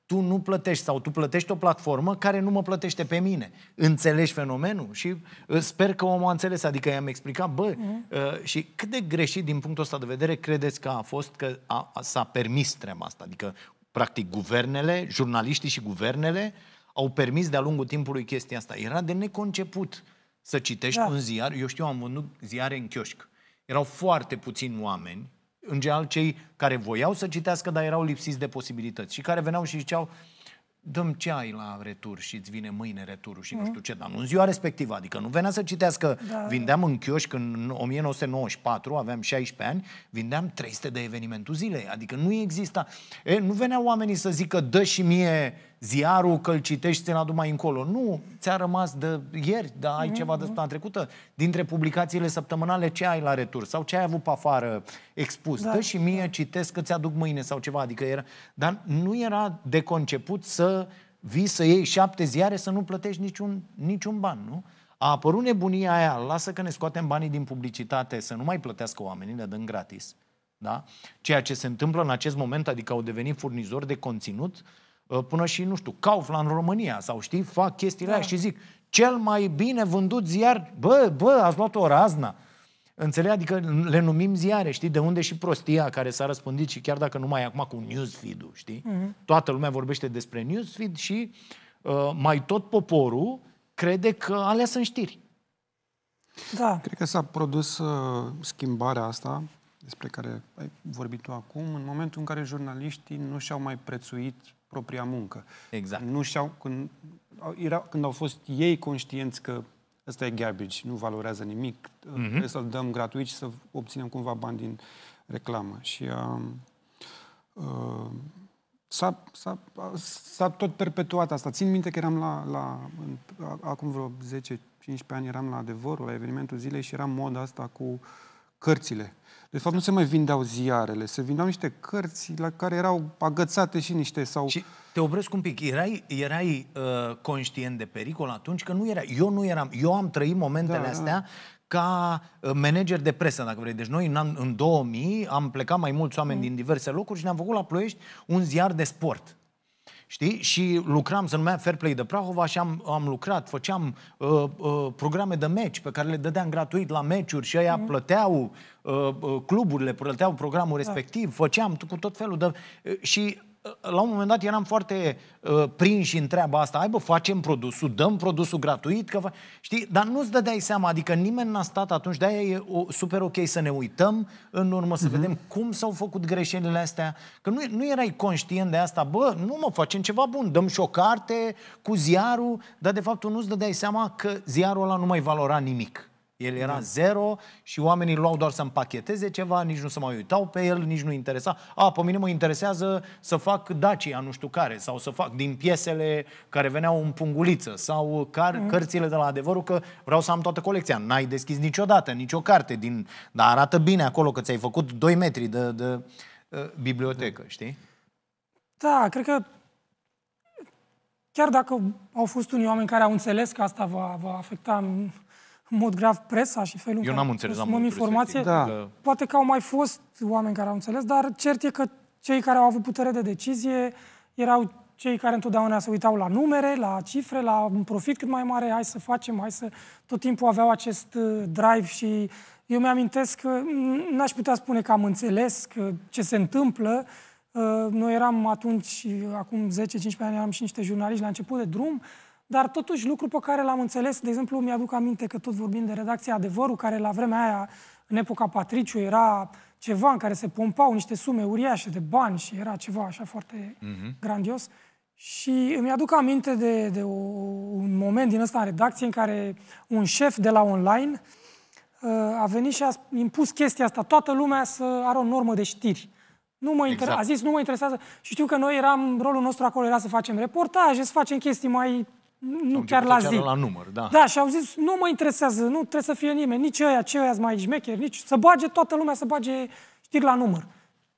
tu nu plătești sau tu plătești o platformă care nu mă plătește pe mine. Înțelegi fenomenul? Și uh, sper că omul a înțeles, adică i-am explicat, bă, mm uh, și cât de greșit din punctul ăsta de vedere credeți că a fost că a, a, s-a permis treaba asta? Adică Practic, guvernele, jurnaliștii și guvernele au permis de-a lungul timpului chestia asta. Era de neconceput să citești da. un ziar. Eu știu, am vândut ziare în chioșc. Erau foarte puțini oameni, în general cei care voiau să citească, dar erau lipsiți de posibilități și care veneau și ziceau, dăm ce ai la retur și îți vine mâine returul și mm. nu știu ce, dar nu în ziua respectivă, adică nu venea să citească. Da. Vindeam în chioșc în 1994, aveam 16 ani, vindeam 300 de evenimentul zilei, adică nu exista. E, nu veneau oamenii să zică dă și mie ziarul că-l citești, ți-l mai încolo. Nu, ți-a rămas de ieri, da, ai mm-hmm. ceva de mhm. săptămâna trecută. Dintre publicațiile săptămânale, ce ai la retur? Sau ce ai avut pe afară expus? Da, și mie, da. citesc, că ți-aduc mâine sau ceva. Adică era... Dar nu era de conceput să vii să iei șapte ziare să nu plătești niciun, niciun ban, nu? A apărut nebunia aia, lasă că ne scoatem banii din publicitate, să nu mai plătească oamenii, le dăm gratis. Da? Ceea ce se întâmplă în acest moment, adică au devenit furnizori de conținut, uh, Uh, până și, nu știu, Kaufland în România sau, știi, fac chestiile da. aia și zic cel mai bine vândut ziar, bă, bă, ați luat o razna. Înțeleg? Adică le numim ziare, știi? De unde și prostia care s-a răspândit și chiar dacă nu mai e acum cu newsfeed-ul, știi? Uh-huh. Toată lumea vorbește despre newsfeed și uh, mai tot poporul crede că alea sunt știri. Da. Cred că s-a produs uh, schimbarea asta despre care ai vorbit tu acum, în momentul în care jurnaliștii nu și-au mai prețuit propria muncă. Exact. Nu știau când, era, când au fost ei conștienți că ăsta e garbage, nu valorează nimic, mm-hmm. trebuie să-l dăm gratuit și să obținem cumva bani din reclamă. Și um, uh, s-a, s-a, s-a tot perpetuat asta. Țin minte că eram la, la în, acum vreo 10-15 ani eram la adevărul, la evenimentul zilei și era moda asta cu cărțile de fapt, nu se mai vindeau ziarele, se vindeau niște cărți la care erau agățate și niște sau... Și te opresc un pic, erai, erai uh, conștient de pericol atunci? Că nu era, eu nu eram, eu am trăit momentele da, da. astea ca uh, manager de presă, dacă vrei. Deci noi în, an, în 2000 am plecat mai mulți oameni mm. din diverse locuri și ne-am făcut la Ploiești un ziar de sport. Știi? Și lucram, se numea Fair Play de Prahova și am, am lucrat, făceam uh, uh, programe de meci pe care le dădeam gratuit la meciuri și aia mm. plăteau, uh, uh, cluburile plăteau programul respectiv, da. făceam cu tot felul de... Uh, și la un moment dat eram foarte uh, prinși în treaba asta, hai bă, facem produsul, dăm produsul gratuit, că fa... știi, dar nu-ți dădeai seama, adică nimeni n-a stat atunci, de-aia e o, super ok să ne uităm în urmă, să uh-huh. vedem cum s-au făcut greșelile astea, că nu, nu erai conștient de asta, bă, nu mă, facem ceva bun, dăm și o carte cu ziarul, dar de fapt tu nu-ți dădeai seama că ziarul ăla nu mai valora nimic. El era da. zero și oamenii luau doar să împacheteze ceva, nici nu se mai uitau pe el, nici nu interesa. A, pe mine mă interesează să fac Dacia, nu știu care, sau să fac din piesele care veneau în punguliță, sau car- mm. cărțile de la adevărul că vreau să am toată colecția. N-ai deschis niciodată nicio carte, din... dar arată bine acolo că ți-ai făcut 2 metri de, de, de uh, bibliotecă, știi? Da, cred că chiar dacă au fost unii oameni care au înțeles că asta va, va afecta în în mod grav presa și felul Eu n-am înțeles, consumăm informație. Adică- da. Poate că au mai fost oameni care au înțeles, dar cert e că cei care au avut putere de decizie erau cei care întotdeauna se uitau la numere, la cifre, la un profit cât mai mare, hai să facem, hai să... Tot timpul aveau acest uh, drive și eu mi-amintesc că n-aș putea spune că am înțeles că ce se întâmplă. Uh, noi eram atunci, acum 10-15 ani, eram și niște jurnaliști la început de drum dar totuși lucru pe care l-am înțeles, de exemplu, mi-aduc aminte că tot vorbim de redacția Adevărul, care la vremea aia, în epoca Patriciu, era ceva în care se pompau niște sume uriașe de bani și era ceva așa foarte mm-hmm. grandios. Și îmi aduc aminte de, de o, un moment din ăsta în redacție în care un șef de la online uh, a venit și a impus chestia asta. Toată lumea să are o normă de știri. Nu mă exact. A zis, nu mă interesează. Și știu că noi eram, rolul nostru acolo era să facem reportaje, să facem chestii mai nu chiar la zi. la număr, da. Da, și au zis, nu mă interesează, nu trebuie să fie nimeni, nici ăia, ce ăia mai șmecheri, nici... Să bage toată lumea, să bage știri la număr.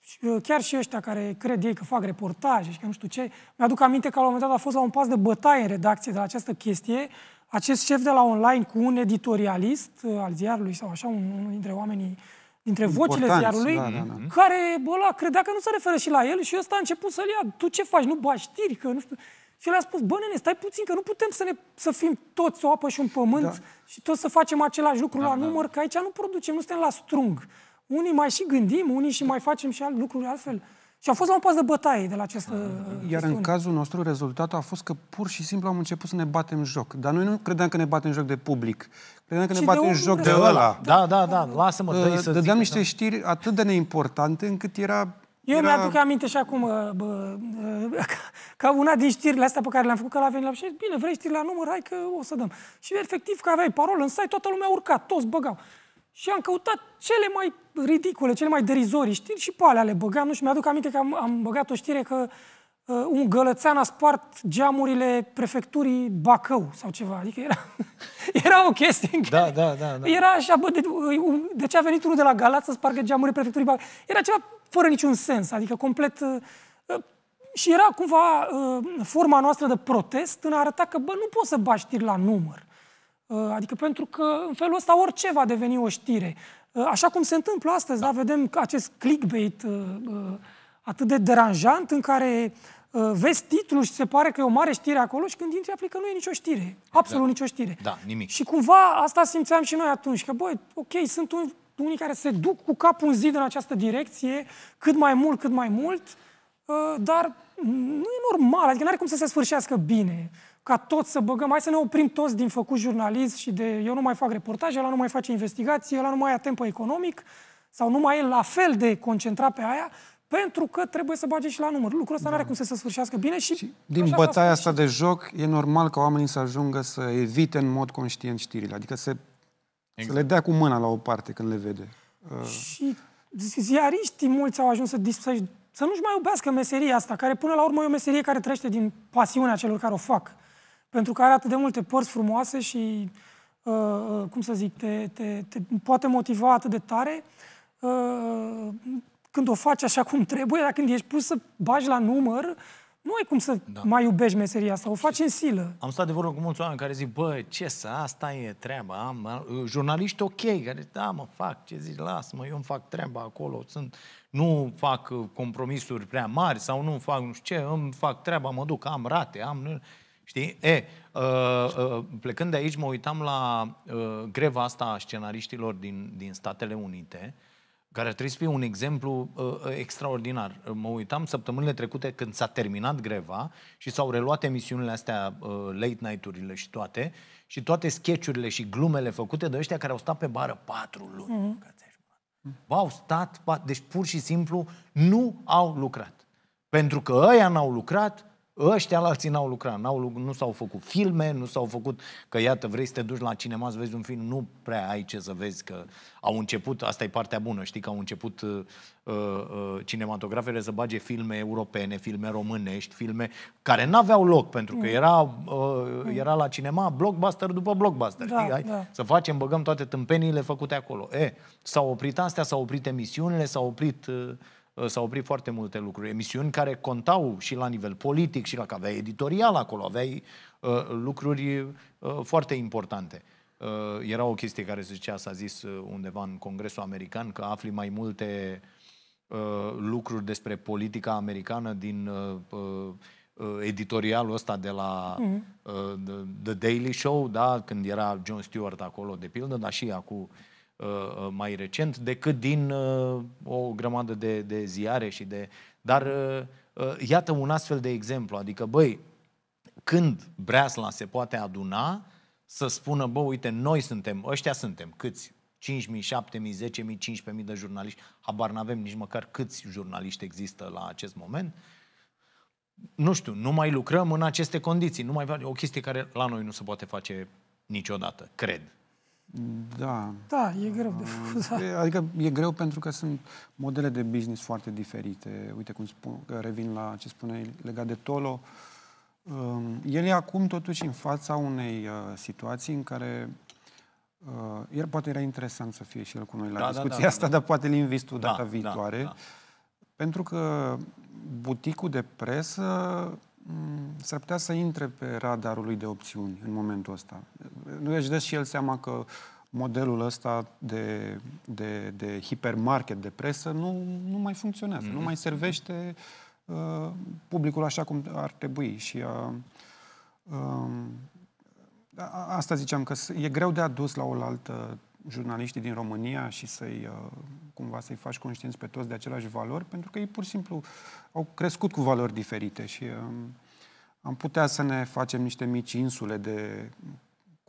Și, uh, chiar și ăștia care cred ei că fac reportaje și că nu știu ce. Mi-aduc aminte că la un moment dat a fost la un pas de bătaie în redacție de la această chestie. Acest șef de la online cu un editorialist uh, al ziarului sau așa, unul dintre oamenii dintre Importanți, vocile da, ziarului, da, da, da. care, bă, la, credea că nu se referă și la el și ăsta a început să-l ia. Tu ce faci? Nu bași știri? Că nu știu... Și le-a spus, bă, nene, stai puțin, că nu putem să, ne, să fim toți o apă și un pământ da. și toți să facem același lucru da, la da. număr, da. că aici nu producem, nu suntem la strung. Unii mai și gândim, unii și mai facem și alt lucruri altfel. Și a fost la un pas de bătaie de la această Iar chestiune. în cazul nostru, rezultatul a fost că pur și simplu am început să ne batem joc. Dar noi nu credeam că ne batem joc de public. Credeam că ne batem joc de ăla. Da, da, da, lasă-mă, dă uh, să Dădeam niște da. știri atât de neimportante încât era eu era... mi-aduc aminte și acum uh, bă, uh, ca una din știrile astea pe care le-am făcut, că la venit la și bine, vrei știri la număr, hai că o să dăm. Și efectiv că aveai parolă în site, toată lumea urca, toți băgau. Și am căutat cele mai ridicole, cele mai derizorii știri și pe alea le băgam. Nu știu, mi-aduc aminte că am, am băgat o știre că uh, Uh, un gălățean a spart geamurile prefecturii Bacău sau ceva. Adică era, era o chestie da, da, da, da. era așa, bă, de, uh, de ce a venit unul de la Galați să spargă geamurile prefecturii Bacău? Era ceva fără niciun sens, adică complet... Uh, și era cumva forma noastră de protest în a arăta că, bă, nu poți să bași știri la număr. Adică pentru că în felul ăsta orice va deveni o știre. Așa cum se întâmplă astăzi, da, da vedem acest clickbait atât de deranjant în care uh, vezi titlul și se pare că e o mare știre acolo și când intri că nu e nicio știre. Exact. Absolut da. nicio știre. Da, nimic. Și cumva asta simțeam și noi atunci, că băi, ok, sunt un, unii care se duc cu capul în zid în această direcție, cât mai mult, cât mai mult, uh, dar nu e normal, adică nu are cum să se sfârșească bine ca toți să băgăm, hai să ne oprim toți din făcut jurnalist și de eu nu mai fac reportaje, ăla nu mai face investigații, ăla nu mai ia timp economic, sau nu mai e la fel de concentrat pe aia, pentru că trebuie să bage și la număr. Lucrul ăsta da. nu are cum să se sfârșească bine și... și din bătaia asta de joc, e normal ca oamenii să ajungă să evite în mod conștient știrile. Adică să, exact. să le exact. dea cu mâna la o parte când le vede. Uh. Și ziariștii mulți au ajuns să, să, să nu-și mai iubească meseria asta, care până la urmă e o meserie care trăiește din pasiunea celor care o fac. Pentru că are atât de multe părți frumoase și, uh, uh cum să zic, te, te, te poate motiva atât de tare... Uh, când o faci așa cum trebuie, dar când ești pus să bagi la număr, nu ai cum să da. mai iubești meseria asta, o faci în silă. Am stat de vorbă cu mulți oameni care zic, bă, ce să, asta e treaba, am, uh, jurnaliști ok, care zic, da, mă, fac, ce zici, las-mă, eu îmi fac treaba acolo, sunt, nu fac uh, compromisuri prea mari sau nu fac nu știu ce, îmi fac treaba, mă duc, am rate, am... Știi? E, uh, uh, plecând de aici, mă uitam la uh, greva asta a scenariștilor din, din Statele Unite, uh, care ar trebui să fie un exemplu uh, uh extraordinar. Uh, mă uitam săptămânile trecute când s-a terminat greva și s-au reluat emisiunile astea, uh, late night-urile și toate, și toate sketchurile și glumele făcute de ăștia care au stat pe bară patru luni. Mm-hmm. au stat, deci pur și simplu nu au lucrat. Pentru că ăia n-au lucrat, Ăștia la alții n-au lucrat, n-au, nu s-au făcut filme, nu s-au făcut că iată vrei să te duci la cinema să vezi un film, nu prea ai ce să vezi că au început, asta e partea bună, știi că au început uh, uh, cinematografele să bage filme europene, filme românești, filme care n-aveau loc pentru că mm. era, uh, mm. era la cinema blockbuster după blockbuster, da, știi? Hai, da. să facem, băgăm toate tâmpeniile făcute acolo. E, s-au oprit astea, s-au oprit emisiunile, s-au oprit... Uh, Uh, s-au oprit foarte multe lucruri. Emisiuni care contau și la nivel politic și la că aveai editorial acolo, aveai uh, lucruri uh, foarte importante. Uh, era o chestie care se zicea, s-a zis uh, undeva în Congresul American, că afli mai multe uh, lucruri despre politica americană din uh, uh, editorialul ăsta de la mm. uh, The Daily Show, da, când era John Stewart acolo, de pildă, dar și acum uh, Uh, uh, mai recent decât din uh, o grămadă de, de ziare și de... Dar iată un astfel de exemplu, adică băi, când breasla se poate aduna, să spună, bă, uite, noi suntem, ăștia suntem, câți? 5.000, 7.000, 10.000, 15.000 de jurnaliști, habar n-avem nici măcar câți jurnaliști există la acest moment, nu știu, nu mai lucrăm în aceste condiții, nu mai o chestie care la noi nu se poate face niciodată, cred. Da. Da, e greu de ah, făcut. Da. Adică e greu pentru că sunt modele de business foarte diferite. Uite cum spun, revin la ce spune legat de Tolo. Um, el e acum totuși în fața unei uh, situații în care uh, el poate era interesant să fie și el cu noi la da, da discuția da, da, asta, da. dar poate l inviți tu da, data da, viitoare. Da, da. Pentru că buticul de presă Mm. s-ar putea să intre pe radarul lui de opțiuni în momentul ăsta. Nu își dă și el seama că modelul ăsta de, de, de hipermarket, de presă, nu, nu mai funcționează, mm-hmm. nu mai servește uh, publicul așa cum ar trebui. Și uh, uh, asta ziceam, că e greu de adus la oaltă jurnaliștii din România și să-i uh, cumva să-i faci conștienți pe toți de același valori, pentru că ei pur și simplu au crescut cu valori diferite și um, am putea să ne facem niște mici insule de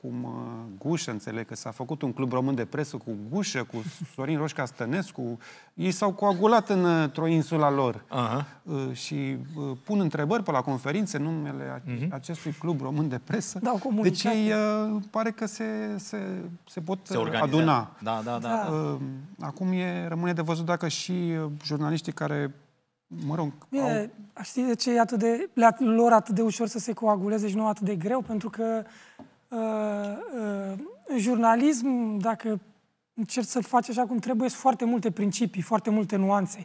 acum uh, Gușă, înțeleg că s-a făcut un club român de presă cu Gușă, cu Sorin Roșca Stănescu. Ei s-au coagulat uh, într-o insula lor Aha. Uh, și pun întrebări pe la conferințe numele uh-huh. acestui club român de presă. Da, deci ei pare că se, se, se pot se aduna. Da, da, da. da. Acum e, rămâne de văzut dacă și jurnaliștii care mă rog... Bine, au... ști de ce e atât de, le lor atât de ușor să se coaguleze și nu atât de greu? Pentru că în uh, uh, jurnalism, dacă încerci să-l faci așa cum trebuie, sunt foarte multe principii, foarte multe nuanțe.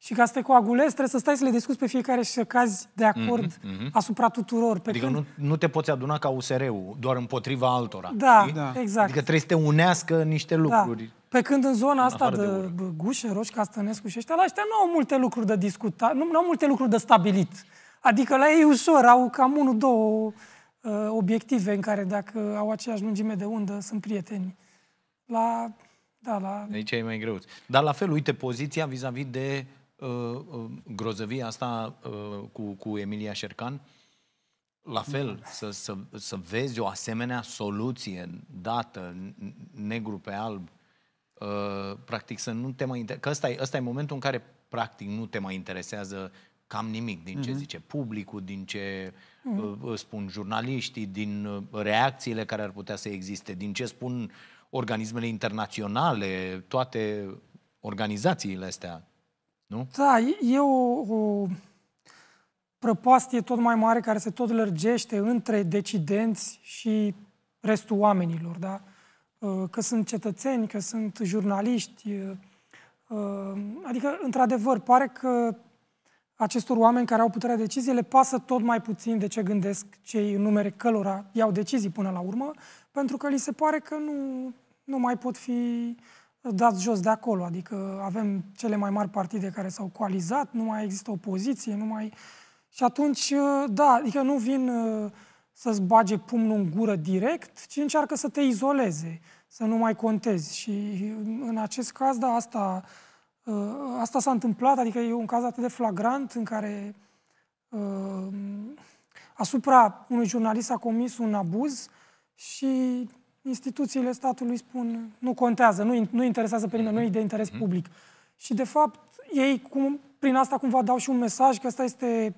Și ca să te coagulezi, trebuie să stai să le discuți pe fiecare și să cazi de acord mm-hmm, mm-hmm. asupra tuturor. Pe adică când... nu, nu te poți aduna ca USR-ul, doar împotriva altora. Da, da, exact. Adică trebuie să te unească niște da. lucruri. Da. Pe când în zona în asta de, de Gușe, Gușă, Roș, Castănescu și ăștia, la ăștia nu au multe lucruri de discutat, nu, nu au multe lucruri de stabilit. Adică la ei ușor, au cam unul, două Uh, obiective în care dacă au aceeași lungime de undă, sunt prieteni. La, da, la... Aici e mai greu. Dar la fel, uite, poziția vis-a-vis de uh, uh, grozăvia asta uh, cu, cu Emilia Șercan, la fel, să, să, să vezi o asemenea soluție dată, negru pe alb, uh, practic să nu te mai interesează. Că ăsta e, ăsta e momentul în care practic nu te mai interesează cam nimic din ce uh-huh. zice publicul, din ce uh, mm-hmm. spun jurnaliștii, din reacțiile care ar putea să existe, din ce spun organismele internaționale, toate organizațiile astea. Nu? Da, e o, o prăpastie tot mai mare care se tot lărgește între decidenți și restul oamenilor, da? Că sunt cetățeni, că sunt jurnaliști. Adică, într-adevăr, pare că acestor oameni care au puterea de decizie le pasă tot mai puțin de ce gândesc cei în numere călora iau decizii până la urmă, pentru că li se pare că nu, nu mai pot fi dați jos de acolo. Adică avem cele mai mari partide care s-au coalizat, nu mai există opoziție, nu mai... Și atunci, ă, da, adică nu vin ă, să-ți bage pumnul în gură direct, ci încearcă să te izoleze, să nu mai contezi. Și în acest caz, da, asta Uh, asta s-a întâmplat, adică e un caz atât de flagrant în care uh, asupra unui jurnalist a comis un abuz și instituțiile statului spun nu contează, nu, nu interesează pe nimeni, nu e de interes mhm. public. Și, de fapt, ei cum, prin asta cumva dau și un mesaj că asta este,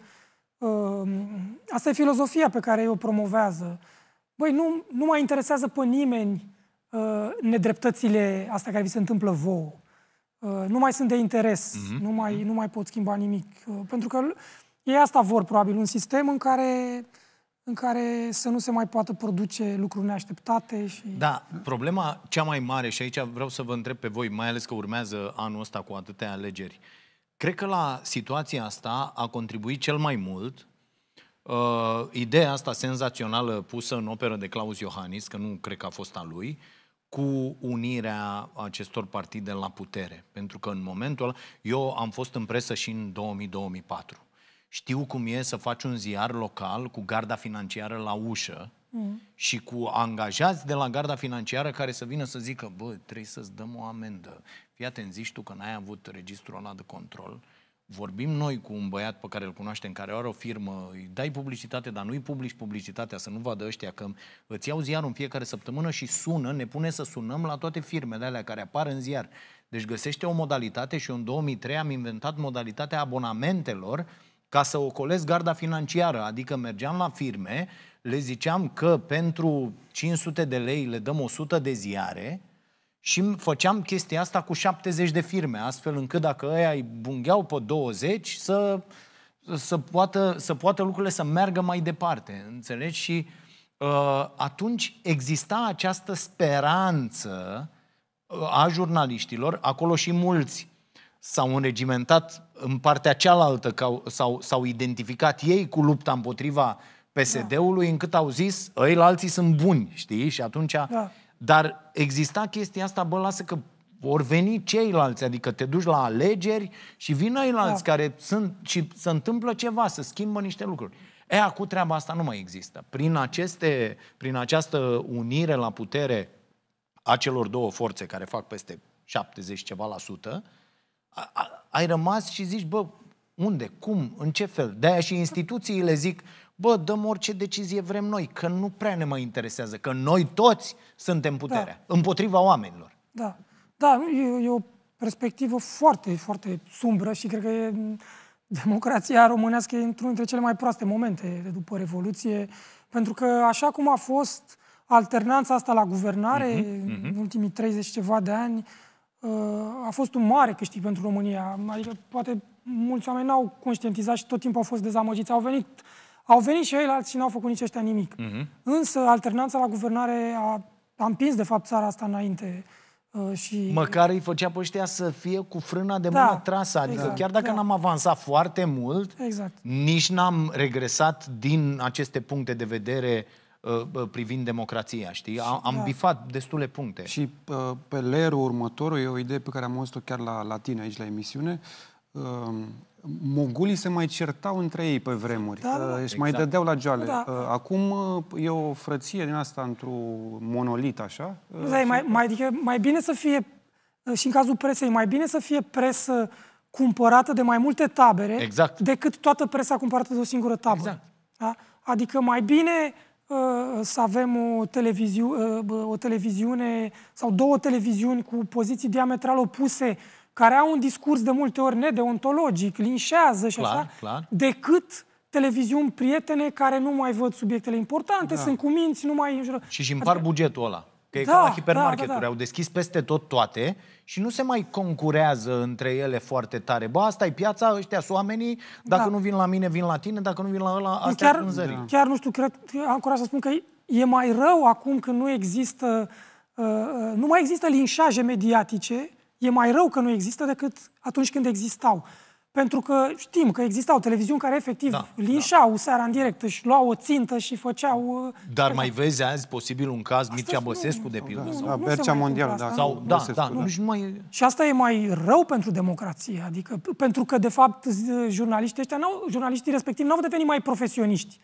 uh, asta e filozofia pe care ei o promovează. Băi, nu, nu mai interesează pe nimeni uh, nedreptățile astea care vi se întâmplă vouă. Uh, nu mai sunt de interes, mm-hmm. nu, mai, mhm. nu mai pot schimba nimic. Uh, pentru că ei asta vor, probabil, un sistem în care în care să nu se mai poată produce lucruri neașteptate și... Da, problema cea mai mare, și aici vreau să vă întreb pe voi, mai ales că urmează anul ăsta cu atâtea alegeri, cred că la situația asta a contribuit cel mai mult uh, ideea asta senzațională pusă în operă de Claus Iohannis, că nu cred că a fost a lui, uh, cu unirea acestor partide la putere. Pentru că în momentul ăla, eu am fost în presă și în 2004. Știu cum e să faci un ziar local cu garda financiară la ușă mm. și cu angajați de la garda financiară care să vină să zică, bă, trebuie să-ți dăm o amendă. Fii atent, zici tu că n-ai avut registrul ăla de control vorbim noi cu un băiat pe care îl cunoaștem, care are o firmă, îi dai publicitate, dar nu-i publici publicitatea, să nu vadă ăștia că îți iau ziarul în fiecare săptămână și sună, ne pune să sunăm la toate firmele alea care apar în ziar. Deci găsește o modalitate și în 2003 am inventat modalitatea abonamentelor ca să ocolesc garda financiară, adică mergeam la firme, le ziceam că pentru 500 de lei le dăm 100 de ziare, și făceam chestia asta cu 70 de firme, astfel încât dacă ăia îi bungheau pe 20, să, să, poată, să poată lucrurile să meargă mai departe, înțelegi? Și uh, atunci exista această speranță uh, a jurnaliștilor, acolo și mulți s-au înregimentat în partea cealaltă, s-au, s-au identificat ei cu lupta împotriva PSD-ului, da. încât au zis, ei la alții sunt buni, știi? Și atunci... Da dar exista chestia asta, bă, lasă că vor veni ceilalți, adică te duci la alegeri și vin ceilalți da. care sunt și se întâmplă ceva, să schimbă niște lucruri. E, acum treaba asta nu mai există. Prin, aceste, prin această unire la putere a celor două forțe care fac peste 70 ceva la sută, a, a, ai rămas și zici, bă, unde, cum, în ce fel? De-aia și instituțiile zic, bă, dăm orice decizie vrem noi, că nu prea ne mai interesează, că noi toți suntem puterea, da. împotriva oamenilor. Da, da, e, e o perspectivă foarte, foarte sumbră și cred că e, democrația românească e într-unul dintre cele mai proaste momente de după Revoluție, pentru că așa cum a fost alternanța asta la guvernare uh-huh, uh-huh. în mhm. ultimii 30 ceva de ani, ă, a fost un mare câștig pentru România. Adică poate mulți oameni n-au conștientizat și tot timpul au fost dezamăgiți. Au venit au venit și ei, alții, și n-au făcut nici ăștia nimic. Mm-hmm. Însă alternanța la guvernare a, a împins, de fapt, țara asta înainte. Uh, și... Măcar îi făcea pe ăștia să fie cu frâna de mână da, trasă. Adică exact, chiar dacă da. n-am avansat foarte mult, exact. nici n-am regresat din aceste puncte de vedere uh, uh, privind democrația, știi? am da. bifat destule puncte. Și uh, pe lerul următorul e o idee pe care am auzit-o chiar la, la tine aici la emisiune. Uh, Mogulii se mai certau între ei pe vremuri da, da, da. și exact. mai dădeau la geale. Da. Acum e o frăție din asta într-un monolit, așa. Da, și... mai, mai, adică mai bine să fie, și în cazul presei, mai bine să fie presă cumpărată de mai multe tabere exact. decât toată presa cumpărată de o singură tabără. Exact. Da? Adică mai bine uh, să avem o, televiziu, uh, o televiziune sau două televiziuni cu poziții diametral opuse care au un discurs de multe ori nedeontologic, linșează și clar, așa, clar. decât televiziuni prietene care nu mai văd subiectele importante, da. sunt minți, nu mai înjură. Și își împar adică... bugetul ăla. Că e da, ca la hipermarketuri, da, da, da. au deschis peste tot toate și nu se mai concurează între ele foarte tare. Bă, asta e piața, ăștia sunt oamenii, dacă da. nu vin la mine, vin la tine, dacă nu vin la ăla, asta e Da. Chiar nu știu, cred, am curaj să spun că e mai rău acum când nu există, uh, uh nu mai există linșaje mediatice, e mai rău că nu există decât atunci când existau. Pentru că știm că existau televiziuni care efectiv da, da. linșau da. seara în direct, își luau o țintă și făceau... Uh, Dar mai vezi azi posibil un caz Astăzi Băsescu, nu, de pildă? Da, da, Bercea Mondială, da. Sau, da, da, da Băsescu, da, da. Nu, și, mai... și asta e mai rău pentru democrație, adică pentru că, de fapt, jurnaliștii, ăștia n-au, jurnaliștii respectivi n-au devenit mai profesioniști.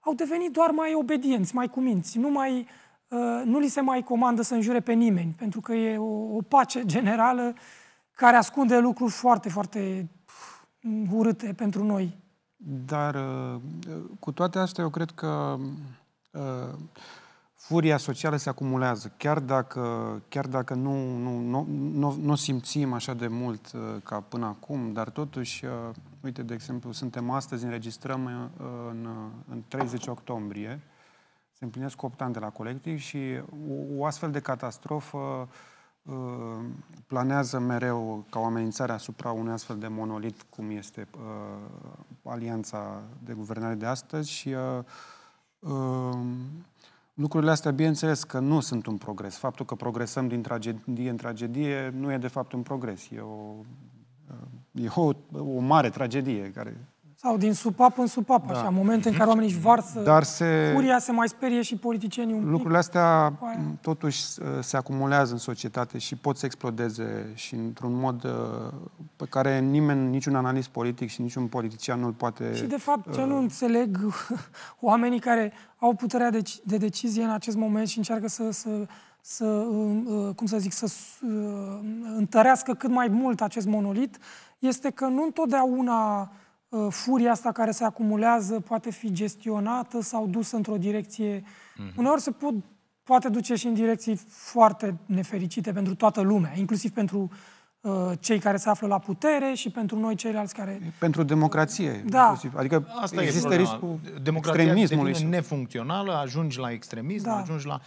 Au devenit doar mai obedienți, mai cuminți, nu mai Uh, nu li se mai comandă să înjure pe nimeni, pentru că e o, o pace generală care ascunde lucruri foarte, foarte uh, urâte pentru noi. Dar uh, cu toate astea, eu cred că uh, furia socială se acumulează. Chiar dacă, chiar dacă nu, nu, nu, nu, nu simțim așa de mult uh, ca până acum, dar totuși, uh, uite, de exemplu, suntem astăzi, înregistrăm în, în 30 octombrie, se împlinesc 8 ani de la colectiv și o, o astfel de catastrofă uh, planează mereu ca o amenințare asupra unui astfel de monolit cum este uh, alianța de guvernare de astăzi și uh, uh, lucrurile astea, bineînțeles că nu sunt un progres. Faptul că progresăm din tragedie în tragedie nu e de fapt un progres, e o, uh, e o, o mare tragedie care sau din supapă în supapă, da. așa, momente în care oamenii își varsă Dar se... curia se mai sperie și politicienii un pic. Lucrurile astea totuși uh, se acumulează în societate și pot să explodeze și într-un mod uh, pe care nimeni, niciun analist politic și niciun politician nu-l poate... Și de fapt, uh... ce nu înțeleg oamenii care au puterea de, deci, de decizie în acest moment și încearcă să, să să, um, uh, cum să zic, să întărească cât mai mult acest monolit, este că nu întotdeauna Uh, furia asta care se acumulează poate fi gestionată sau dusă într-o direcție. Mm-hmm. Uneori se pot, poate duce și în direcții foarte nefericite pentru toată lumea, inclusiv pentru uh, cei care se află la putere și pentru noi ceilalți care... Pentru democrație, da. da. inclusiv. Adică Asta există e riscul Democrația extremismului. Democrația nefuncțională, ajungi la extremism, da. ajungi la...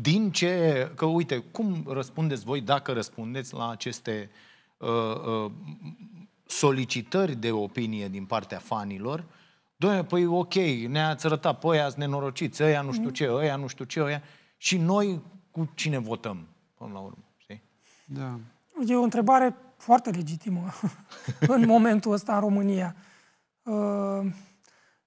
Din ce... Că uite, cum răspundeți voi, dacă răspundeți la aceste uh, uh, solicitări de opinie din partea fanilor, Doamne, păi ok, ne-ați arătat păi ați nenorociți, ăia nu știu mhm. ce, ăia nu știu ce, ăia... Și noi cu cine votăm, până la urmă, știi? Da. E o întrebare foarte legitimă în momentul ăsta în România. Uh,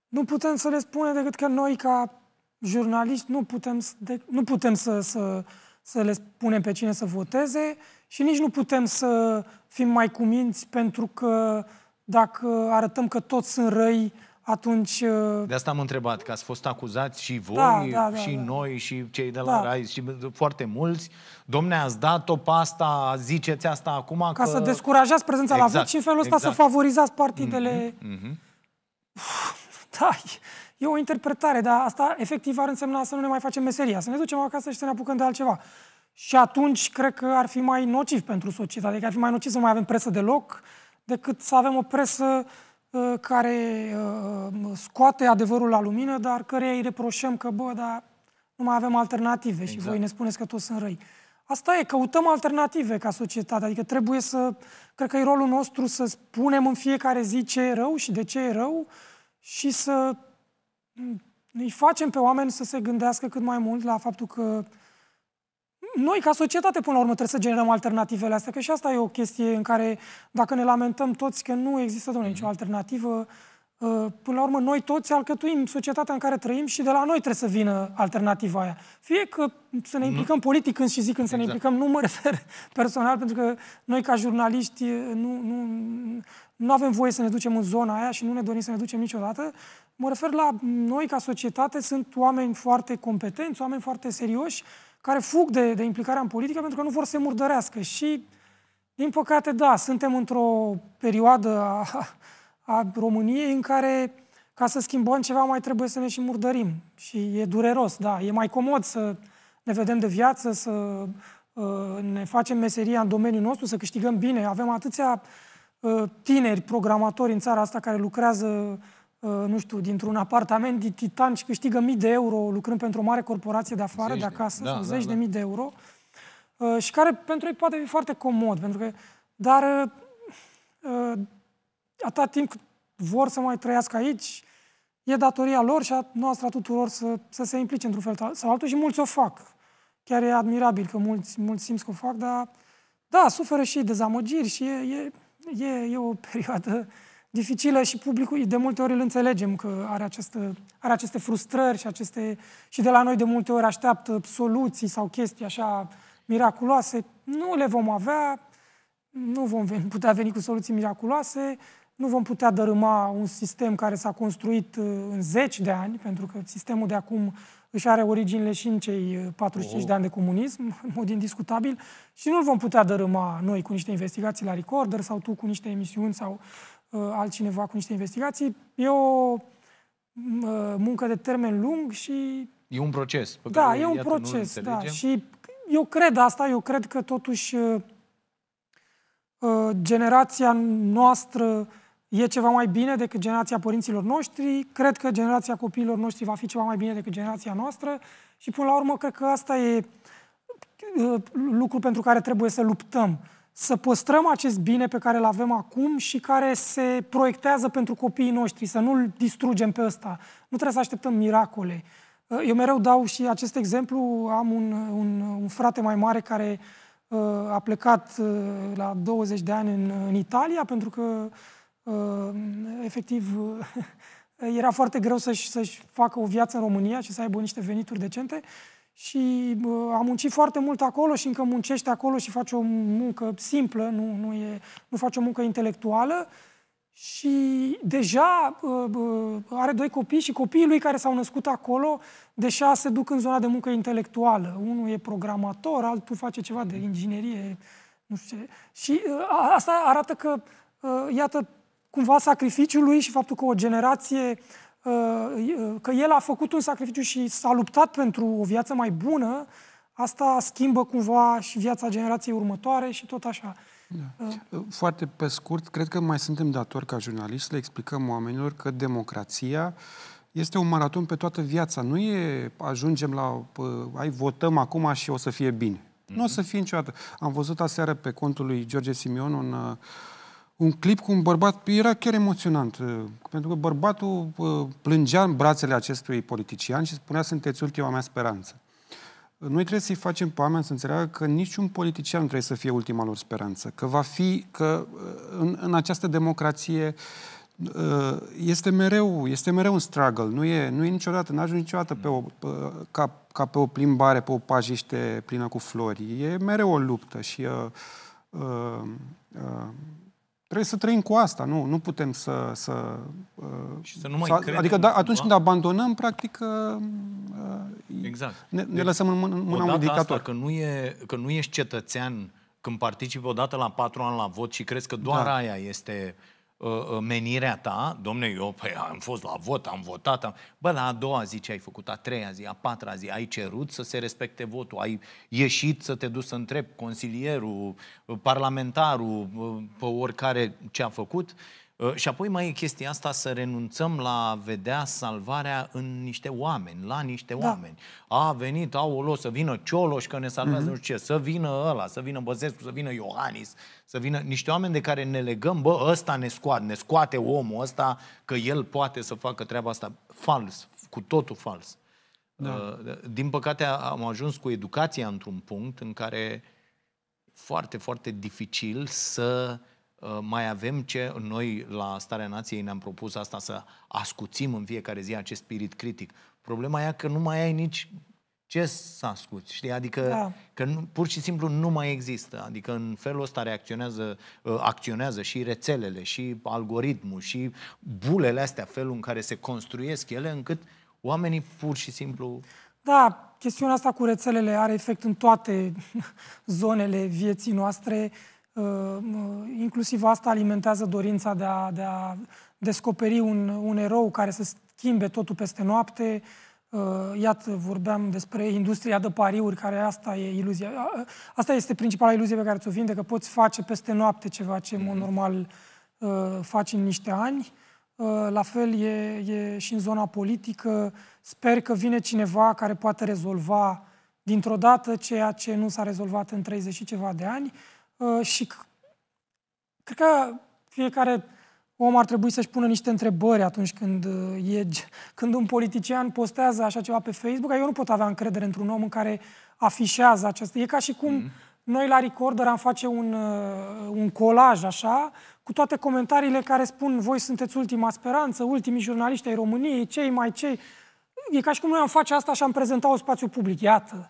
nu putem să le spunem decât că noi, ca jurnaliști, nu putem, de, nu putem să, să, să le spunem pe cine să voteze, uh, și nici nu putem să fim mai cuminți pentru că dacă arătăm că toți sunt răi, atunci... Uh, de asta am întrebat, că ați fost acuzați și voi, da, da, da, și da. noi, și cei de la da. RAI, și foarte mulți. Domne, ați dat-o pe asta, ziceți asta acum Ca că... să descurajați prezența exact, la vot și în felul ăsta exact. să favorizați partidele... Mm-hmm, mm-hmm. Da, e o interpretare, dar asta efectiv ar însemna să nu ne mai facem meseria, să ne ducem acasă și să ne apucăm de altceva. Și atunci cred că ar fi mai nociv pentru societate, adică ar fi mai nociv să mai avem presă deloc decât să avem o presă uh, care uh, scoate adevărul la lumină, dar care îi reproșăm că, bă, dar nu mai avem alternative exact. și voi ne spuneți că toți sunt răi. Asta e, căutăm alternative ca societate, adică trebuie să, cred că e rolul nostru să spunem în fiecare zi ce e rău și de ce e rău și să mm, îi facem pe oameni să se gândească cât mai mult la faptul că noi, ca societate, până la urmă, trebuie să generăm alternativele astea, că și asta e o chestie în care, dacă ne lamentăm toți că nu există, domnule, nicio mhm. alternativă, ă, până la urmă, noi toți alcătuim societatea în care trăim și de la noi trebuie să vină alternativa aia. Fie că să ne implicăm politic când și zic când exact. să ne exact. implicăm, nu mă refer personal, pentru că noi ca jurnaliști ă, nu, nu, nu avem voie să ne ducem în zona aia și nu ne dorim să ne ducem niciodată. Mă refer la noi ca societate, sunt oameni foarte competenți, oameni foarte serioși, care fug de, de implicarea în politică pentru că nu vor să se murdărească. Și, din păcate, da, suntem într-o perioadă a, a României în care, ca să schimbăm ceva, mai trebuie să ne și murdărim. Și e dureros, da. E mai comod să ne vedem de viață, să uh, ne facem meseria în domeniul nostru, să câștigăm bine. Avem atâția uh, tineri programatori în țara asta care lucrează Uh, nu știu, dintr-un apartament de titan și câștigă mii de euro lucrând pentru o mare corporație de afară, zeci de acasă, da, sau da, zeci da, da. de mii de euro, uh, și care pentru ei poate fi foarte comod, pentru că, dar uh, atâta timp cât vor să mai trăiască aici, e datoria lor și a noastră a tuturor să, să se implice într-un fel sau altul și mulți o fac. Chiar e admirabil că mulți, mulți simți că o fac, dar da, suferă și dezamăgiri și e, e, e, e o perioadă uh, dificilă și publicul de multe ori îl înțelegem că are, această, are aceste frustrări și, aceste, și de la noi de multe ori așteaptă soluții sau chestii așa miraculoase. Nu le vom avea, nu vom veni, putea veni cu soluții miraculoase, nu vom putea dărâma un sistem care s-a construit uh, în zeci de ani, pentru că sistemul de acum își are originile și în cei 45 oh. Uh, de ani de comunism, în mod indiscutabil, și nu-l vom putea dărâma noi cu niște investigații la recorder sau tu cu niște emisiuni sau Uh, altcineva cu niște investigații. E o uh, muncă de termen lung și... E un proces. Pe da, care e un proces, da. Și eu cred asta, eu cred că totuși uh, generația noastră e ceva mai bine decât generația părinților noștri, cred că generația copiilor noștri va fi ceva mai bine decât generația noastră și până la urmă cred că asta e lucru pentru care trebuie să luptăm să păstrăm acest bine pe care îl avem acum și care se proiectează pentru copiii noștri, să nu-l distrugem pe ăsta. Nu trebuie să așteptăm miracole. Uh, eu mereu dau și acest exemplu. Am un, un, un frate mai mare care uh, a plecat uh, la 20 de ani în, în Italia pentru că, uh, efectiv, era foarte greu să-și, să-și facă o viață în România și să aibă niște venituri decente. Uh, și a muncit foarte mult acolo și încă muncește acolo și face o muncă simplă, nu, nu, e, nu face o muncă intelectuală și deja uh, are doi copii și copiii lui care s-au născut acolo deja se duc în zona de muncă intelectuală. Unul e programator, altul face ceva de inginerie, nu știu ce. Și uh, asta arată că, uh, iată, cumva sacrificiul lui și faptul că o generație Uh, uh, că el a făcut un sacrificiu și s-a luptat pentru o viață mai bună, asta schimbă cumva și viața generației următoare și tot așa. Da. Uh, foarte pe scurt, cred că mai suntem datori ca jurnalist să le explicăm oamenilor că democrația este un maraton pe toată viața. Nu e ajungem la, ai votăm acum și o să fie bine. Mm-hmm. Nu o să mhm. fie niciodată. Am văzut aseară pe contul lui George Simion un uh, un clip cu un bărbat, era chiar emoționant, uh, pentru că bărbatul uh, plângea în brațele acestui politician și spunea, sunteți ultima mea speranță. Noi trebuie să-i facem pe oameni să înțeleagă că niciun politician nu trebuie să fie ultima lor speranță, că va fi, că uh, în, în această democrație este mereu, este mereu un struggle, nu e, nu e niciodată, nu ajungi niciodată pe o, pe, ca, ca pe o plimbare, pe o pajiște plină cu flori. E mereu o luptă și uh, uh, uh, Trebuie să trăim cu asta, nu, nu putem să... să uh, și să nu mai să, Adică da, atunci când abandonăm, practic, uh, uh, exact. ne, ne deci, lăsăm în mâna un unui dictator. că, nu e, că nu ești cetățean când participi odată la patru ani la vot și crezi că doar da. aia este Uh, uh, menirea ta, domne, eu păi, am fost la vot, am votat, am... bă, la a doua zi ce ai făcut, a treia zi, a patra zi, ai cerut să se respecte votul, ai ieșit să te duci să întrebi consilierul, uh, parlamentarul, pe oricare ce a făcut, Ă, și apoi mai e chestia asta să renunțăm la a vedea salvarea în niște oameni, la niște da. oameni. A venit, o să vină Cioloș că ne salvează, mm-hmm. nu știu ce, să vină ăla, să vină Băzescu, să vină Iohannis, să vină niște oameni de care ne legăm, bă, ăsta ne scoate, ne scoate omul ăsta, că el poate să facă treaba asta. Fals, cu totul fals. Da. Ă, din păcate am ajuns cu educația într-un punct în care foarte, foarte dificil să Uh, mai avem ce noi la Starea Nației ne-am propus asta să ascuțim în fiecare zi acest spirit critic. Problema e că nu mai ai nici ce să ascuți, știi? Adică da. că nu, pur și simplu nu mai există. Adică în felul ăsta reacționează, uh, acționează și rețelele, și algoritmul, și bulele astea, felul în care se construiesc ele, încât oamenii pur și simplu... Da, chestiunea asta cu rețelele are efect în toate zonele vieții noastre Ehm, inclusiv asta alimentează dorința de a, de a descoperi un, un erou care să schimbe totul peste noapte. Ehm, iată, vorbeam despre industria de pariuri, care asta e iluzia. Asta este principala iluzie pe care ți-o vinde, că poți face peste noapte ceva ce, în mod mhm. normal, ehm, faci în niște ani. La fel e, e și în zona politică. Sper că vine cineva care poate rezolva dintr-o dată ceea ce nu s-a rezolvat în 30 și ceva de ani Uh, și cred că fiecare om ar trebui să-și pună niște întrebări atunci când, uh, e, când un politician postează așa ceva pe Facebook. Eu nu pot avea încredere într-un om în care afișează această... E ca și cum mm. noi la Recorder am face un, uh, un colaj așa, cu toate comentariile care spun voi sunteți ultima speranță, ultimii jurnaliști ai României, cei mai cei... E ca și cum noi am face asta și am prezenta un spațiu public. Iată,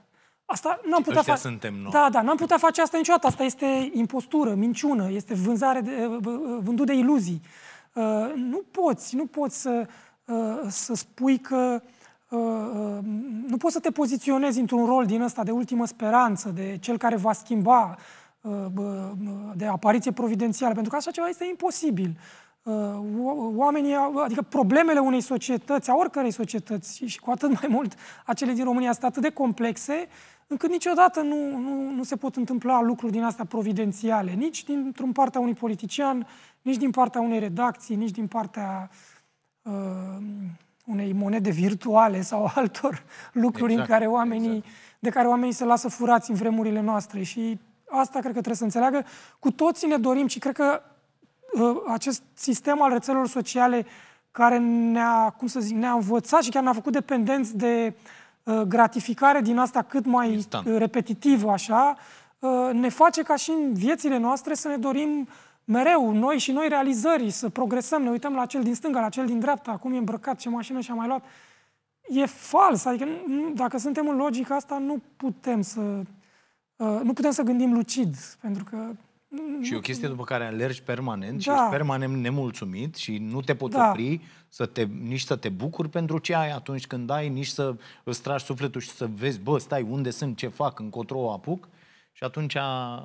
Asta n-am putea face. suntem noi. Da, da, n-am putea face asta niciodată. Asta este impostură, minciună, este vânzare de, eh, eh, vândut de iluzii. Uh, nu poți, nu poți să, uh, să spui că uh, nu poți să te poziționezi într-un rol din ăsta de ultimă speranță, de cel care va schimba, de apariție providențială, pentru că așa ceva este imposibil. Oamenii, adică problemele unei societăți, a oricărei societăți și cu atât mai mult acele din România sunt atât de complexe încât niciodată nu, nu, nu se pot întâmpla lucruri din astea providențiale, nici dintr-un partea unui politician, nici din partea unei redacții, nici din partea uh, unei monede virtuale sau altor lucruri exact, în care oamenii, exact. de care oamenii se lasă furați în vremurile noastre. Și asta cred că trebuie să înțeleagă. Cu toții ne dorim și cred că uh, acest sistem al rețelelor sociale care ne-a, cum să zic, ne-a învățat și chiar ne-a făcut dependenți de uh, Uh, gratificare din asta cât mai Instant. Uh, repetitivă, așa, uh, ne face ca și în viețile noastre să ne dorim mereu noi și noi realizări, să progresăm, ne uităm la cel din stânga, la cel din dreapta, cum e îmbrăcat, ce mașină și-a mai luat. E fals, adică dacă suntem în logica asta, nu putem să, nu putem să gândim lucid, pentru că și e o chestie după care alergi permanent da. și ești permanent nemulțumit și nu te poți da. opri să te, nici să te bucuri pentru ce ai atunci când ai, nici să îți tragi sufletul și să vezi, bă, stai, unde sunt, ce fac, încotro o apuc. Și atunci uh,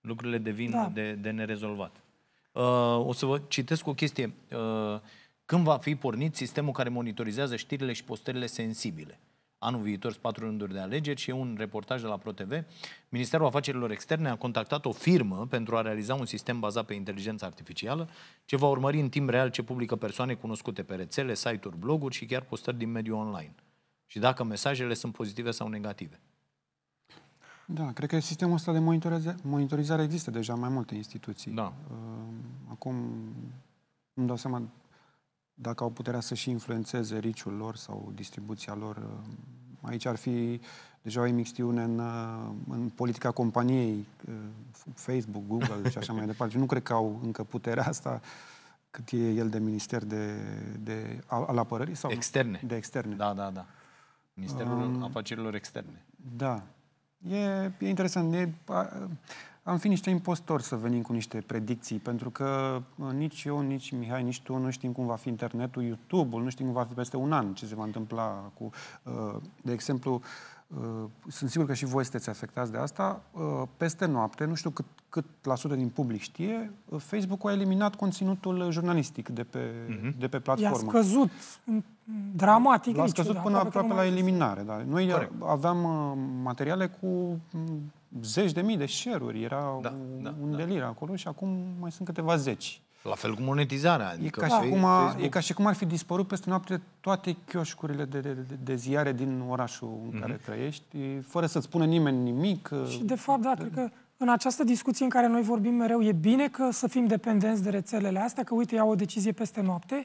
lucrurile devin da. de, de nerezolvat. Uh, o să vă citesc o chestie. Uh, când va fi pornit sistemul care monitorizează știrile și postările sensibile? Uh, anul viitor sunt patru rânduri de alegeri și e un reportaj de la ProTV. Ministerul Afacerilor Externe a contactat o firmă pentru a realiza un sistem bazat pe inteligență artificială ce va urmări în timp real ce publică persoane cunoscute pe rețele, site-uri, bloguri și chiar postări din mediul online. Și dacă mesajele sunt pozitive sau negative. Da, cred că sistemul ăsta de monitorizare, monitorizare există deja în mai multe instituții. Da. Ă, acum nu dau seama dacă au puterea să și influențeze riciul lor sau distribuția lor. Uh, aici ar fi deja o imixtiune în, uh, în politica companiei, uh, Facebook, Google și așa mai departe. nu cred că au încă puterea asta cât e el de minister de, de al apărării sau externe. De externe. Da, da, da. Ministerul um, Afacerilor Externe. Da. E, e interesant. E, a, am fi niște impostori să venim cu niște predicții, pentru că uh, nici eu, nici Mihai, nici tu nu știm cum va fi internetul, YouTube-ul, nu știm cum va fi peste un an, ce se va întâmpla cu... Uh, de exemplu, uh, sunt sigur că și voi sunteți afectați de asta, peste noapte, nu știu cât, cât la sută din public știe, Facebook a eliminat conținutul jurnalistic de pe, mm-hmm. de pe platformă. I-a scăzut dramatic. L-a scăzut până aproape, aproape la eliminare. Da. Noi Corect. aveam materiale cu mm, zeci de mii de share-uri. Era da, un, da, un da. delir da. acolo și acum mai sunt câteva zeci. La fel cu monetizarea. Adică e, ca și cum e ca și cum ar fi dispărut peste noapte toate chioșcurile de, de, de ziare din orașul în mm-hmm. care trăiești, fără să-ți spună nimeni nimic. Și, de fapt, da, cred că în această discuție în care noi vorbim mereu, e bine că să fim dependenți de rețelele astea, că uite, iau o decizie peste noapte,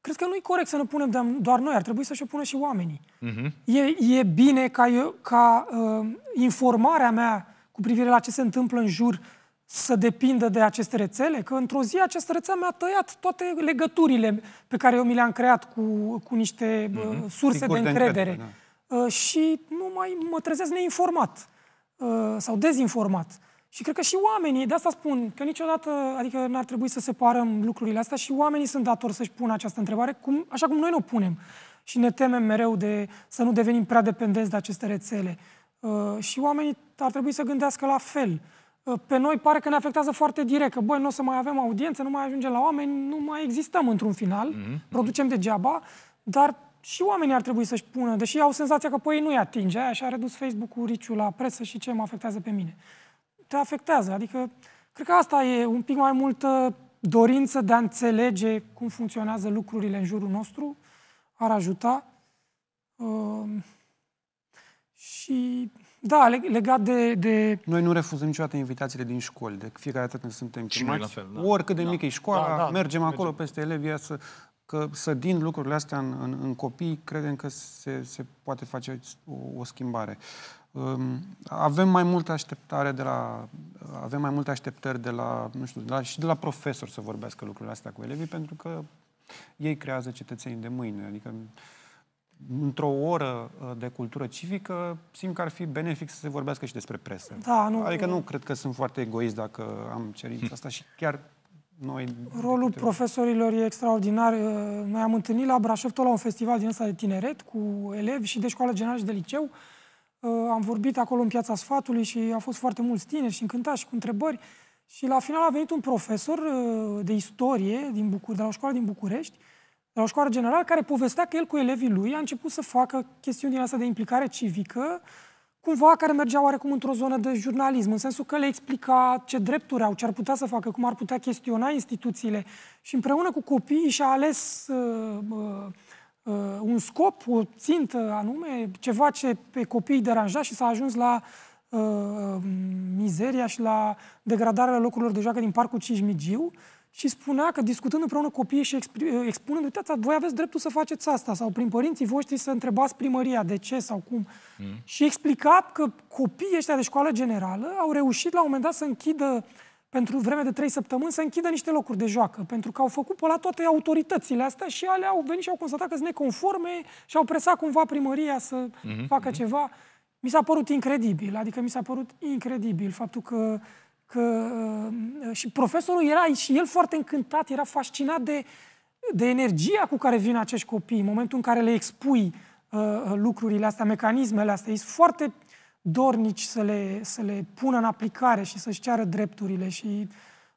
Cred că nu e corect să ne punem doar noi, ar trebui să-și o pună și oamenii. Uh-huh. E, e bine ca, eu, ca uh, informarea mea cu privire la ce se întâmplă în jur să depindă de aceste rețele? Că într-o zi această rețea mi-a tăiat toate legăturile pe care eu mi le-am creat cu, cu niște uh-huh. Uh, mhm. surse Sigur de încredere. De încredere da. Uh, și nu mai mă trezesc neinformat uh, sau dezinformat. Și cred că și oamenii, de asta spun, că niciodată, adică n-ar trebui să separăm lucrurile astea și oamenii sunt datori să-și pună această întrebare, cum, așa cum noi ne punem. Și ne temem mereu de să nu devenim prea dependenți de aceste rețele. Uh, și oamenii ar trebui să gândească la fel. Uh, pe noi pare că ne afectează foarte direct, că băi, nu o să mai avem audiență, nu mai ajungem la oameni, nu mai existăm într-un final, mm-hmm. producem degeaba, dar și oamenii ar trebui să-și pună, deși au senzația că păi ei nu-i atinge, așa a redus Facebook-ul riciul la presă și ce mă afectează pe mine te afectează. Adică, cred că asta e un pic mai multă dorință de a înțelege cum funcționează lucrurile în jurul nostru, ar ajuta. Uh, și da, legat de, de... Noi nu refuzăm niciodată invitațiile din școli, de fiecare dată când suntem chemați. la fel, da. Oricât de da. mică e școala, da, da, mergem acolo peste elevii să că din lucrurile astea în, în, în copii, credem că se, se poate face o, o schimbare. Uh, avem mai multă așteptare de la, avem mai multe așteptări de la, nu știu, de la, și de la profesori să vorbească lucrurile astea cu elevii, pentru că ei creează cetățenii de mâine. Adică într-o oră uh, de cultură civică, simt că ar fi benefic să se vorbească și despre presă. Da, nu, adică nu cred că sunt foarte egoist dacă am cerit asta și chiar noi... Rolul profesorilor e extraordinar. Uh, noi am întâlnit la Brașov tot la un festival din ăsta de tineret cu elevi și de școală generală și de liceu. Ă, am vorbit acolo în piața sfatului și au fost foarte mulți tineri și încântați și cu întrebări. Și la final a venit un profesor ă, de istorie din de la o școală din București, de la o școală generală, care povestea că el cu elevii lui a început să facă chestiuni din asta de implicare civică, cumva care mergea oarecum într-o zonă de jurnalism, în sensul că le explica ce drepturi au, ce ar putea să facă, cum ar putea chestiona instituțiile. Și împreună cu copiii și-a ales uh, uh, Uh, un scop, o țintă anume, ceva ce pe copii deranja și s-a ajuns la uh, um, mizeria și la degradarea locurilor de joacă din Parcul Cismigiu și spunea că discutând împreună copiii și uh, expunând, uitați, voi aveți dreptul să faceți asta sau prin părinții voștri să întrebați primăria de ce sau cum. Mm. Și explica că copiii ăștia de școală generală au reușit la un moment dat să închidă uh, pentru vreme de trei săptămâni să închidă niște locuri de joacă, pentru că au făcut pe la toate autoritățile astea și ale au venit și au constatat că sunt neconforme și au presat cumva primăria să mm-hmm. facă mhm. ceva. Mi s-a părut incredibil, adică mi s-a părut incredibil faptul că, că uh, și profesorul era și el foarte încântat, era fascinat de, de energia cu care vin acești copii în momentul în care le expui uh, lucrurile astea, mecanismele astea. Ești foarte dornici să le, să le pună în aplicare și să-și ceară drepturile și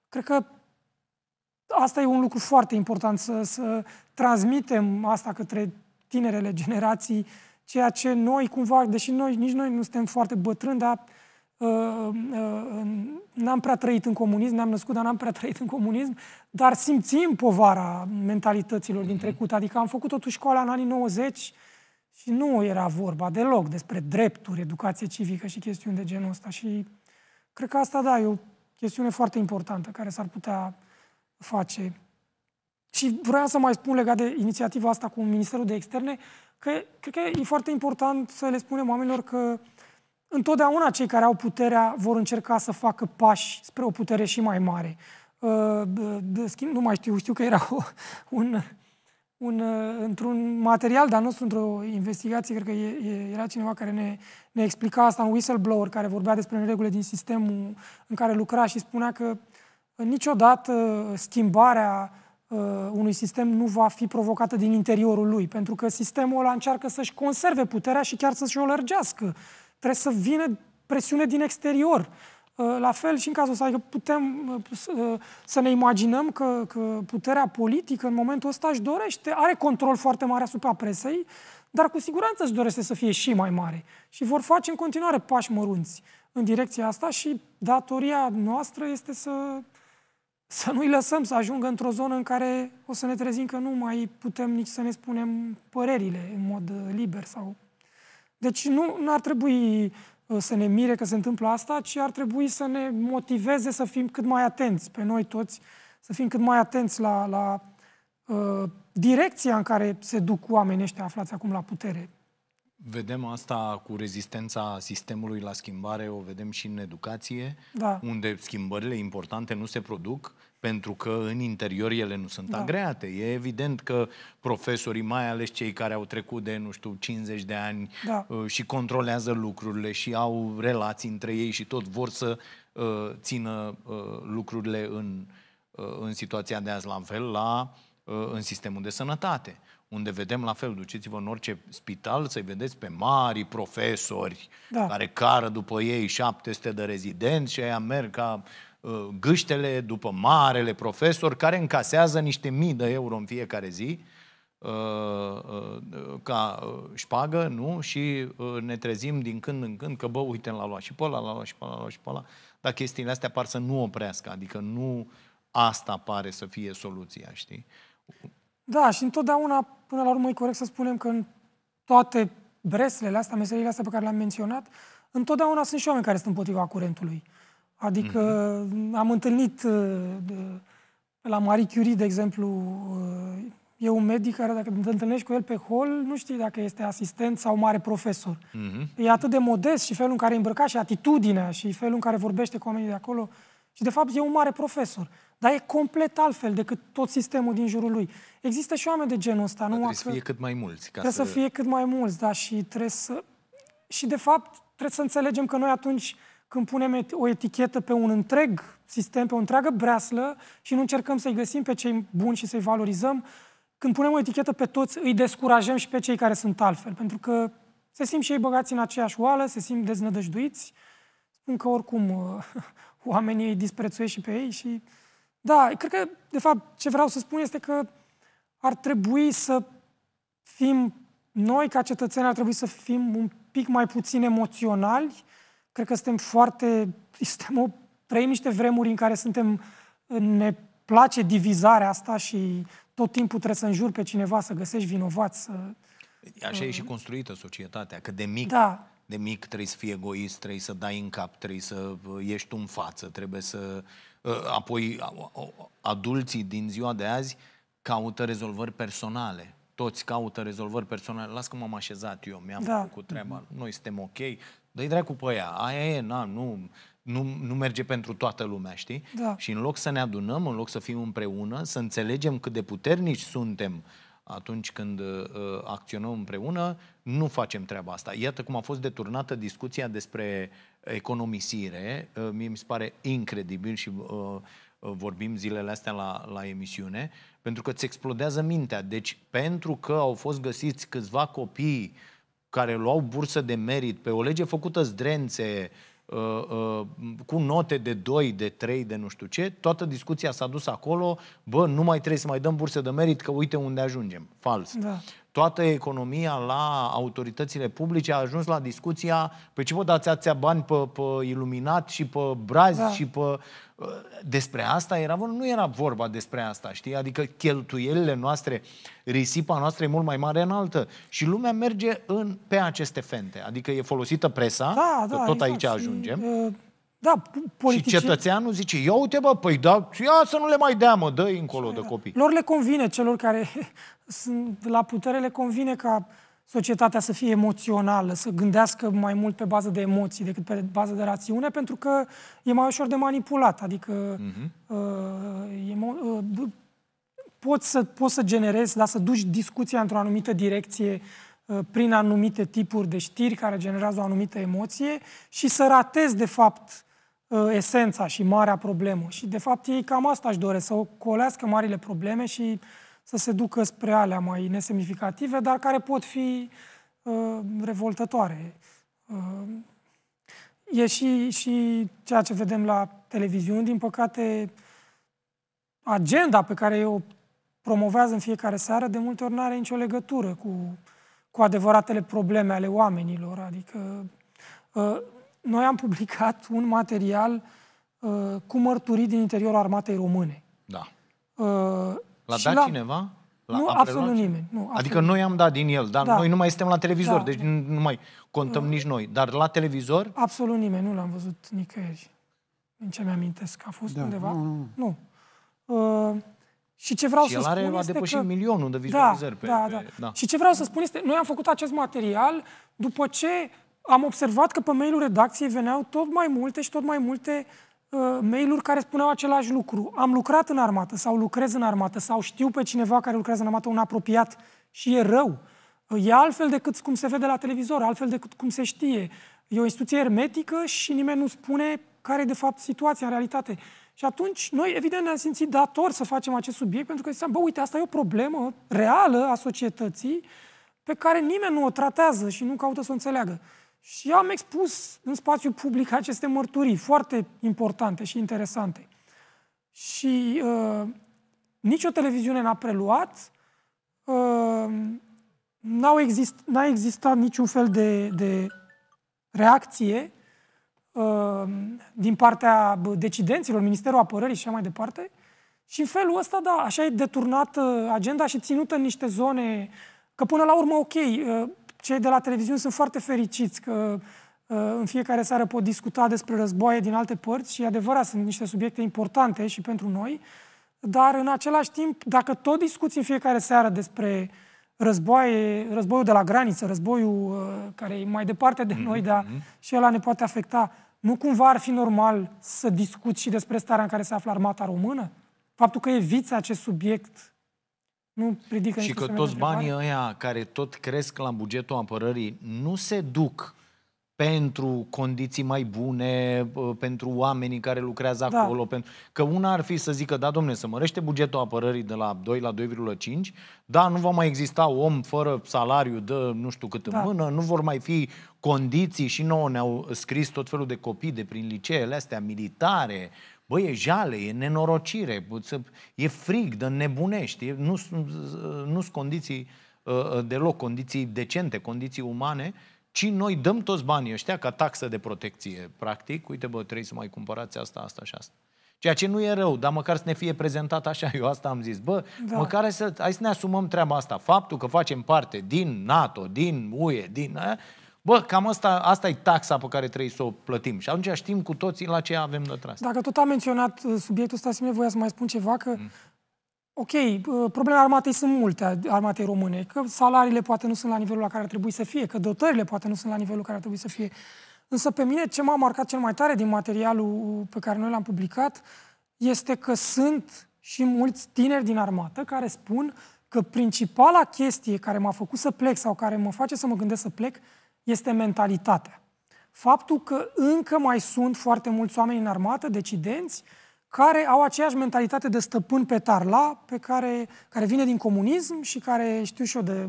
cred că asta e un lucru foarte important, să, să transmitem asta către tinerele generații, ceea ce noi cumva, deși noi, nici noi nu suntem foarte bătrâni, dar uh, uh, uh n-am prea trăit în comunism, ne-am născut, dar n-am prea trăit în comunism, dar simțim povara mentalităților din trecut. Adică am făcut totuși școala în anii 90, și nu era vorba deloc despre drepturi, educație civică și chestiuni de genul ăsta. Și cred că asta, da, e o chestiune foarte importantă care s-ar putea face. Și vreau să mai spun legat de inițiativa asta cu Ministerul de Externe, că cred că e foarte important să le spunem oamenilor că întotdeauna cei care au puterea vor încerca să facă pași spre o putere și mai mare. Ă, de schimb, nu mai știu, știu că era o, un un, uh, într-un material de-al nostru, într-o investigație, cred că e, e, era cineva care ne, ne explica asta, un whistleblower care vorbea despre neregulile din sistemul în care lucra și spunea că uh, niciodată uh, schimbarea uh, unui sistem nu va fi provocată din interiorul lui, pentru că sistemul ăla încearcă să-și conserve puterea și chiar să-și o lărgească. Trebuie să vină presiune din exterior. Uh, la fel și în cazul ăsta, adică putem uh, să ne imaginăm că, că puterea politică în momentul ăsta își dorește, are control foarte mare asupra presei, dar cu siguranță își dorește să fie și mai mare. Și vor face în continuare pași mărunți în direcția asta și datoria noastră este să, să nu-i lăsăm să ajungă într-o zonă în care o să ne trezim că nu mai putem nici să ne spunem părerile în mod uh, liber sau deci nu, nu ar trebui Uh, să ne mire că se întâmplă asta, ci ar trebui să ne motiveze să fim cât mai atenți pe noi toți, să fim cât mai atenți la, la uh, direcția în care se duc oamenii ăștia aflați acum la putere. Vedem asta cu rezistența sistemului la schimbare, o vedem și în educație, da. unde schimbările importante nu se produc pentru că în interior ele nu sunt da. agreate. E evident că profesorii, mai ales cei care au trecut de, nu știu, 50 de ani da. Uh, și controlează lucrurile și au relații între ei și tot vor să uh, țină uh, lucrurile în, uh, în situația de azi la fel la uh, în sistemul de sănătate, unde vedem la fel, duceți-vă în orice spital să-i vedeți pe mari profesori da. care cară după ei 700 de rezidenți și aia merg ca Uh, gâștele după marele profesor care încasează niște mii de euro în fiecare zi uh, uh, ca șpagă, nu? Și ne trezim din când în când că, bă, uite, l-a luat și pe ăla, l-a luat și pe ăla, l-a luat și pe ăla. Dar chestiile astea par să nu oprească, adică nu asta pare să fie soluția, știi? Da, și întotdeauna, până la urmă, e corect să spunem că în toate breslele astea, meserile astea pe care le-am menționat, întotdeauna sunt și oameni care sunt împotriva curentului. Uh, Adică mm-hmm. am întâlnit uh, la Marie Curie, de exemplu, uh, e un medic care dacă te întâlnești cu el pe hol, nu știi dacă este asistent sau mare profesor. Mm-hmm. E atât de modest și felul în care e îmbrăcat și atitudinea și felul în care vorbește cu oamenii de acolo. Și de fapt e un mare profesor. Dar e complet altfel decât tot sistemul din jurul lui. Există și oameni de genul ăsta. Dar nu trebuie să fie cât mai mulți. Ca trebuie să... să fie cât mai mulți, da, și trebuie să... Și de fapt trebuie să înțelegem că noi atunci când punem o etichetă pe un întreg sistem, pe o întreagă breaslă și nu încercăm să-i găsim pe cei buni și să-i valorizăm, când punem o etichetă pe toți, îi descurajăm și pe cei care sunt altfel, pentru că se simt și ei băgați în aceeași oală, se simt deznădăjduiți, spun că oricum uh, oamenii îi disprețuiesc și pe ei și... Da, cred că, de fapt, ce vreau să spun este că ar trebui să fim, noi ca cetățeni ar trebui să fim un pic mai puțin emoționali Cred că suntem foarte... Suntem o, trăim niște vremuri în care suntem... Ne place divizarea asta și tot timpul trebuie să înjuri pe cineva, să găsești vinovați, să... Așa e și uh, construită societatea, că de mic, da. de mic trebuie să fii egoist, trebuie să dai în cap, trebuie să ieși uh, tu în față, trebuie să... Uh, apoi, adulții din ziua de azi caută rezolvări personale. Toți caută rezolvări personale. Las că m-am așezat eu, mi-am da. făcut treaba, mhm. noi suntem ok, Dă-i dracu pe aia, aia e, na, nu, nu, nu merge pentru toată lumea, știi? Da. Și în loc să ne adunăm, în loc să fim împreună, să înțelegem cât de puternici suntem atunci când uh, acționăm împreună, nu facem treaba asta. Iată cum a fost deturnată discuția despre economisire. Uh, mie mi se pare incredibil și uh, uh vorbim zilele astea la, la emisiune, pentru că îți explodează mintea. Deci, pentru că au fost găsiți câțiva copii uh, care luau bursă de merit pe o lege făcută zdrențe, uh, uh, cu note de 2, de 3, de nu știu ce, toată discuția s-a dus acolo, bă, nu mai trebuie să mai dăm burse de merit, că uite unde ajungem. Fals. Da toată economia la autoritățile publice a ajuns la discuția pe ce vă dați ația bani pe, pe iluminat și pe brazi da. și pe... Uh, despre asta era vorba? Nu era vorba despre asta, știi? Adică cheltuielile noastre, risipa noastră e mult mai mare înaltă și lumea merge în, pe aceste fente. Adică e folosită presa, da, da, tot exact. aici ajungem. Și, uh da, politicieni... Și cetățeanul zice, ia uite bă, păi da, ia să nu le mai dea, mă, dă încolo de copii. Lor le convine, celor care sunt la putere, le convine ca societatea să fie emoțională, să gândească mai mult pe bază de emoții decât pe bază de rațiune, pentru că e mai ușor de manipulat. Adică uh-huh. uh, uh, poți, să, pot să generezi, dar să duci discuția într-o anumită direcție uh, prin anumite tipuri de știri care generează o anumită emoție și să ratezi, de fapt, Uh, esența și marea problemă. Și, de fapt, ei cam asta își doresc, să ocolească marile probleme și să se ducă spre alea mai nesemnificative, dar care pot fi uh, revoltătoare. Uh, e și, și ceea ce vedem la televiziuni, din păcate, agenda pe care o promovează în fiecare seară, de multe ori nu are nicio legătură cu, cu adevăratele probleme ale oamenilor. Adică, uh, noi am publicat un material uh, cu mărturii din interiorul armatei române. Da. Uh, l-a dat la... cineva? La, nu, absolut preluat? nimeni. Nu, adică absolut. Adică noi am dat din el, dar da. noi nu mai suntem la televizor, da. deci nu mai contăm uh, nici noi. Dar la televizor? Absolut nimeni, nu l-am văzut nicăieri. În ce mi-amintesc, a fost da. undeva? Nu. nu. Uh, și ce vreau și să el are, spun a depășit că... milionul de da, vizualizări. Da, pe, da, da. Pe, da. Și ce vreau să spun este, noi am făcut acest material după ce am observat că pe mailul redacției veneau tot mai multe și tot mai multe uh, mail-uri care spuneau același lucru. Am lucrat în armată sau lucrez în armată sau știu pe cineva care lucrează în armată, un apropiat și e rău. Uh, e altfel decât cum se vede la televizor, altfel decât cum se știe. E o instituție ermetică și nimeni nu spune care e de fapt situația în realitate. Și atunci noi, evident, ne-am simțit dator să facem acest subiect pentru că ziceam, bă, uite, asta e o problemă reală a societății pe care nimeni nu o tratează și nu caută să o înțeleagă. Și am expus în spațiu public aceste mărturii foarte importante și interesante. Și uh, nicio televiziune n-a preluat, uh, n-au exist, n-a existat niciun fel de, de reacție uh, din partea decidenților, Ministerul Apărării și așa mai departe. Și în felul ăsta, da, așa e deturnată agenda și ținută în niște zone, că până la urmă, ok, uh, cei de la televiziune sunt foarte fericiți că uh, în fiecare seară pot discuta despre războaie din alte părți și, adevărat, sunt niște subiecte importante și pentru noi, dar, în același timp, dacă tot discuți în fiecare seară despre războaie, războiul de la graniță, războiul uh, care e mai departe de mhm, noi, mm-hmm. dar mhm. și ăla ne poate afecta, nu cumva ar fi normal să discuți și despre starea în care se află armata română? Faptul că eviți acest subiect nu predică Și că toți banii ăia care tot cresc la bugetul apărării nu se duc pentru condiții mai bune, uh, pentru oamenii care lucrează da. acolo. Pentru... Că una ar fi să zică, da, domne, să mărește bugetul apărării de la 2 la 2,5, da, nu va mai exista om fără salariu de nu știu cât da. mână, nu vor mai fi condiții și nouă ne-au scris tot felul de copii de prin liceele astea militare, uh, Băi, e jale, e nenorocire, e frig, de nebunești, sunt, nu sunt condiții ă, ă, deloc, condiții decente, condiții umane, ci noi dăm toți banii ăștia ca taxă de protecție, practic. Uite, bă, trebuie să mai cumpărați asta, asta și asta. Ceea ce nu e rău, dar măcar să ne fie prezentat așa, eu asta am zis. Bă, da. măcar hai să, hai să ne asumăm treaba asta. Faptul că facem parte din NATO, din UE, din... Bă, cam asta, asta e taxa pe care trebuie să o plătim. Și atunci știm cu toții la ce avem de tras. Dacă tot am menționat uh, subiectul ăsta, simt nevoia să mai spun ceva, că mm. Ok, uh, problemele armatei sunt multe, armatei române, că salariile poate nu sunt la nivelul la care ar trebui să fie, că dotările poate nu sunt la nivelul la care ar trebui să fie. Însă pe mine ce m-a marcat cel mai tare din materialul pe care noi l-am publicat este că sunt și mulți tineri din armată care spun că principala chestie care m-a făcut să plec sau care mă face să mă gândesc să plec este mentalitatea. Faptul că încă mai sunt foarte mulți oameni în armată, decidenți, care au aceeași mentalitate de stăpân pe tarla, pe care, care vine din comunism și care știu și eu de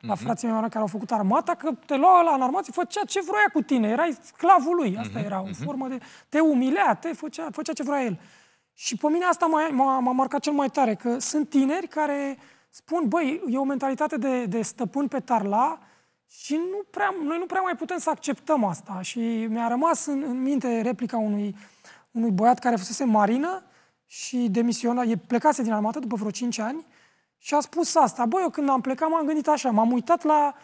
la mm-hmm. frații mei care au făcut armata, că te lua la în și făcea ce vroia cu tine, erai sclavul lui, asta mm-hmm. era o mhm. formă de... te umilea, te făcea, făcea ce vrea el. Și pe mine asta m-a, m-a, m-a marcat cel mai tare, că sunt tineri care spun, băi, e o mentalitate de, de stăpân pe tarla, și nu prea, noi nu prea mai putem să acceptăm asta. Și mi-a rămas în, în minte replica unui, unui băiat care fusese marină și demisiona, e plecase din armată după vreo 5 ani și a spus asta. Băi, eu când am plecat m-am gândit așa, m-am uitat la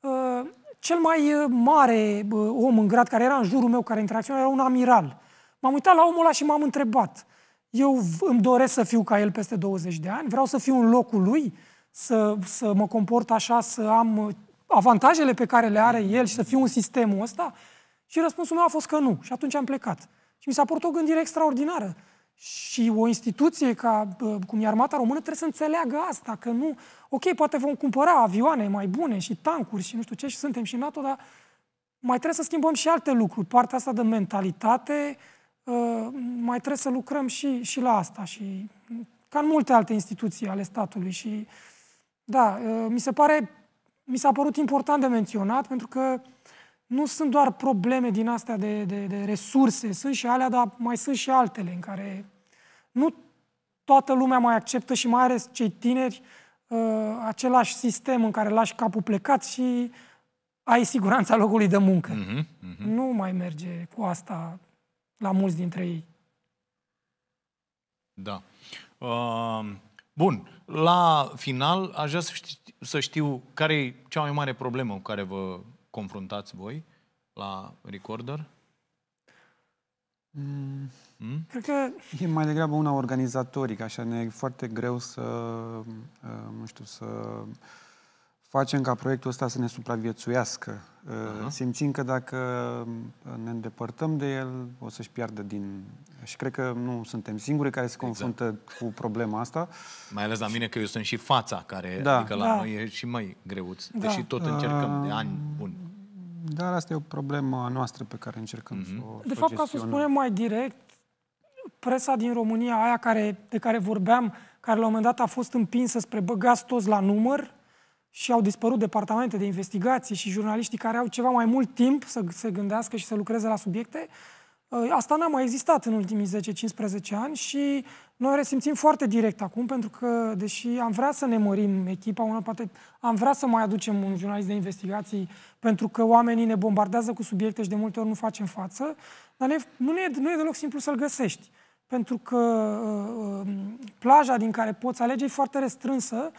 uh, cel mai uh, mare uh, om în grad care era în jurul meu, care interacționa, era un amiral. M-am uitat la omul ăla și m-am întrebat. Eu îmi doresc să fiu ca el peste 20 de ani, vreau să fiu în locul lui, să, să mă comport așa, să am uh, avantajele pe care le are el și să fie un sistemul ăsta? Și răspunsul meu a fost că nu. Și atunci am plecat. Și mi s-a părut o gândire extraordinară. Și o instituție ca cum e armata română trebuie să înțeleagă asta, că nu, ok, poate vom cumpăra avioane mai bune și tancuri și nu știu ce și suntem și NATO, dar mai trebuie să schimbăm și alte lucruri. Partea asta de mentalitate, ă, mai trebuie să lucrăm și, și la asta. Și, ca în multe alte instituții ale statului. Și, da, ă, mi se pare mi s-a părut important de menționat, pentru că nu sunt doar probleme din astea de, de, de resurse, sunt și alea, dar mai sunt și altele în care nu toată lumea mai acceptă și mai ales cei tineri uh, același sistem în care lași capul plecat și ai siguranța locului de muncă. Uh-huh, uh-huh. Nu mai merge cu asta la mulți dintre ei. Da. Uh, Bun, la final aș vrea să știu, să știu care e cea mai mare problemă cu care vă confruntați voi la Recorder. Mm. Mm? Cred că e mai degrabă una organizatorică, așa ne e foarte greu să, uh, nu știu, să facem ca proiectul ăsta să ne supraviețuiască. Uh-huh. Simțim că dacă ne îndepărtăm de el, o să-și piardă din și cred că nu suntem singuri care se exact. confruntă exact. cu problema asta. Mai ales la mine că eu sunt și fața care, da, adică la da. noi e și mai greuț, da. deși tot da. încercăm de ani buni. Dar asta e o problemă a noastră pe care încercăm mm-hmm. să mhm. o De fapt, ca să spunem mai direct, presa din România, aia care, de care vorbeam, care la un moment dat a fost împinsă spre băgați toți la număr și au dispărut departamente de investigații și jurnaliștii care au ceva mai mult timp să se gândească și să lucreze la subiecte, Ă, asta n-a mai existat în ultimii 10-15 ani și noi resimțim foarte direct acum, pentru că, deși am vrea să ne mărim echipa, una poate am vrea să mai aducem un jurnalist de investigații, pentru că oamenii ne bombardează cu subiecte și de multe ori nu facem față, dar ne, nu, e, nu e deloc simplu să-l găsești. Pentru că uh, plaja din care poți alege e foarte restrânsă.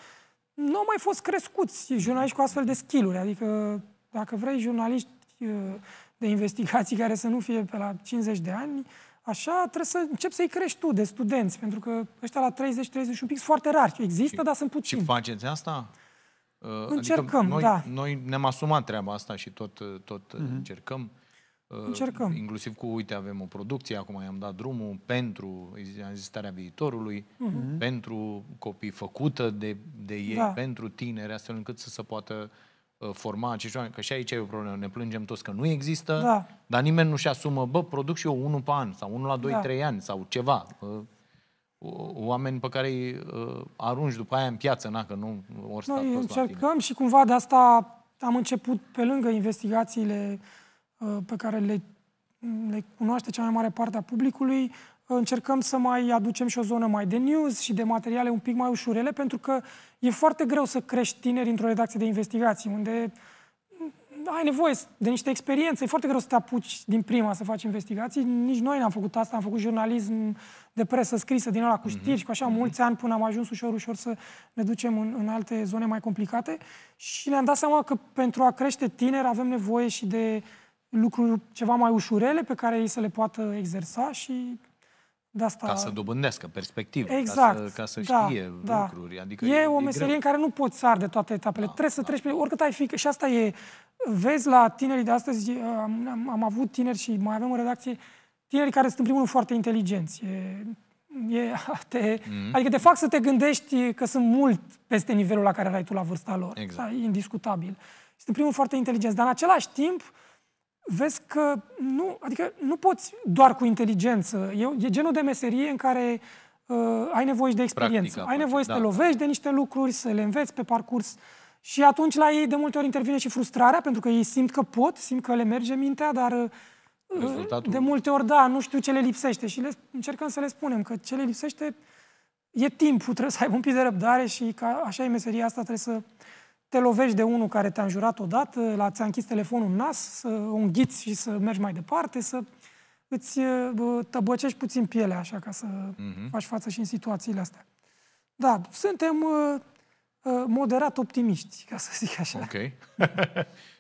Nu au mai fost crescuți jurnaliști cu astfel de skill -uri. Adică, dacă vrei, jurnaliști uh, de investigații care să nu fie pe la 50 de ani, așa trebuie să începi să-i crești tu de studenți, pentru că ăștia la 30-31 pic foarte rari. Există, și, dar sunt puțini. Și faceți asta? Uh, adică încercăm, adică noi, da. Noi ne-am asumat treaba asta și tot, uh, tot mm-hmm. încercăm. Încercăm. Inclusiv cu, uite, avem o producție, acum i-am dat drumul pentru existarea viitorului, mm-hmm. pentru copii făcută de, de ei, da. pentru tineri, astfel încât să se poată uh, Uh, forma acești oameni, că și aici e o problemă, ne plângem toți că nu există, da. dar nimeni nu-și asumă, bă, produc și eu unul pe an, sau unul la 2 da. trei ani, sau ceva. Oameni pe care îi uh, arunci după aia în piață, na, că nu or sta Noi încercăm și cumva de asta am început, pe lângă investigațiile uh, pe care le, le cunoaște cea mai mare parte a publicului, încercăm să mai aducem și o zonă mai de news și de materiale un pic mai ușurele, pentru că e foarte greu să crești tineri într-o redacție de investigații, unde ai nevoie de niște experiențe. E foarte greu să te apuci din prima să faci investigații. Nici noi n-am făcut asta, am făcut jurnalism de presă scrisă din ăla cu mhm. știri și cu așa mhm. mulți ani până am ajuns ușor, ușor să ne ducem în, în alte zone mai complicate. Și ne-am dat seama că pentru a crește tineri avem nevoie și de lucruri ceva mai ușurele pe care ei să le poată exersa și de asta... Ca să dobândească perspectivă, exact, ca să, ca să da, știe da. lucruri. Adică e, e o meserie e în care nu poți să arde toate etapele. Da, Trebuie să da. treci pe... Oricât ai fi... Și asta e... Vezi la tinerii de astăzi, am, am, avut tineri și mai avem în redacție, tineri care sunt în primul rând foarte inteligenți. E, e, te, mm-hmm. Adică te fac să te gândești că sunt mult peste nivelul la care erai tu la vârsta lor. Exact. Da, e indiscutabil. Sunt în primul rând foarte inteligenți, dar în același timp uh, vezi că nu, adică nu poți doar cu inteligență. E, e genul de meserie în care uh, ai nevoie și de experiență. Practica, ai nevoie da. să te da. lovești de niște lucruri, să le înveți pe parcurs. Și atunci la ei de multe ori intervine și frustrarea, pentru că ei simt că pot, simt că le merge mintea, dar uh, Rezultatul... de multe ori, da, nu știu ce le lipsește. Și le, încercăm să le spunem că ce le lipsește e timpul, trebuie să ai un pic de răbdare și că așa e meseria asta, trebuie să te lovești de unul care te-a înjurat odată, la ți-a închis telefonul în nas, să o înghiți și să mergi mai departe, să îți tăbăcești puțin pielea așa ca să uh-huh. faci față și în situațiile astea. Da, suntem uh, moderat optimiști, ca să zic așa. Ok.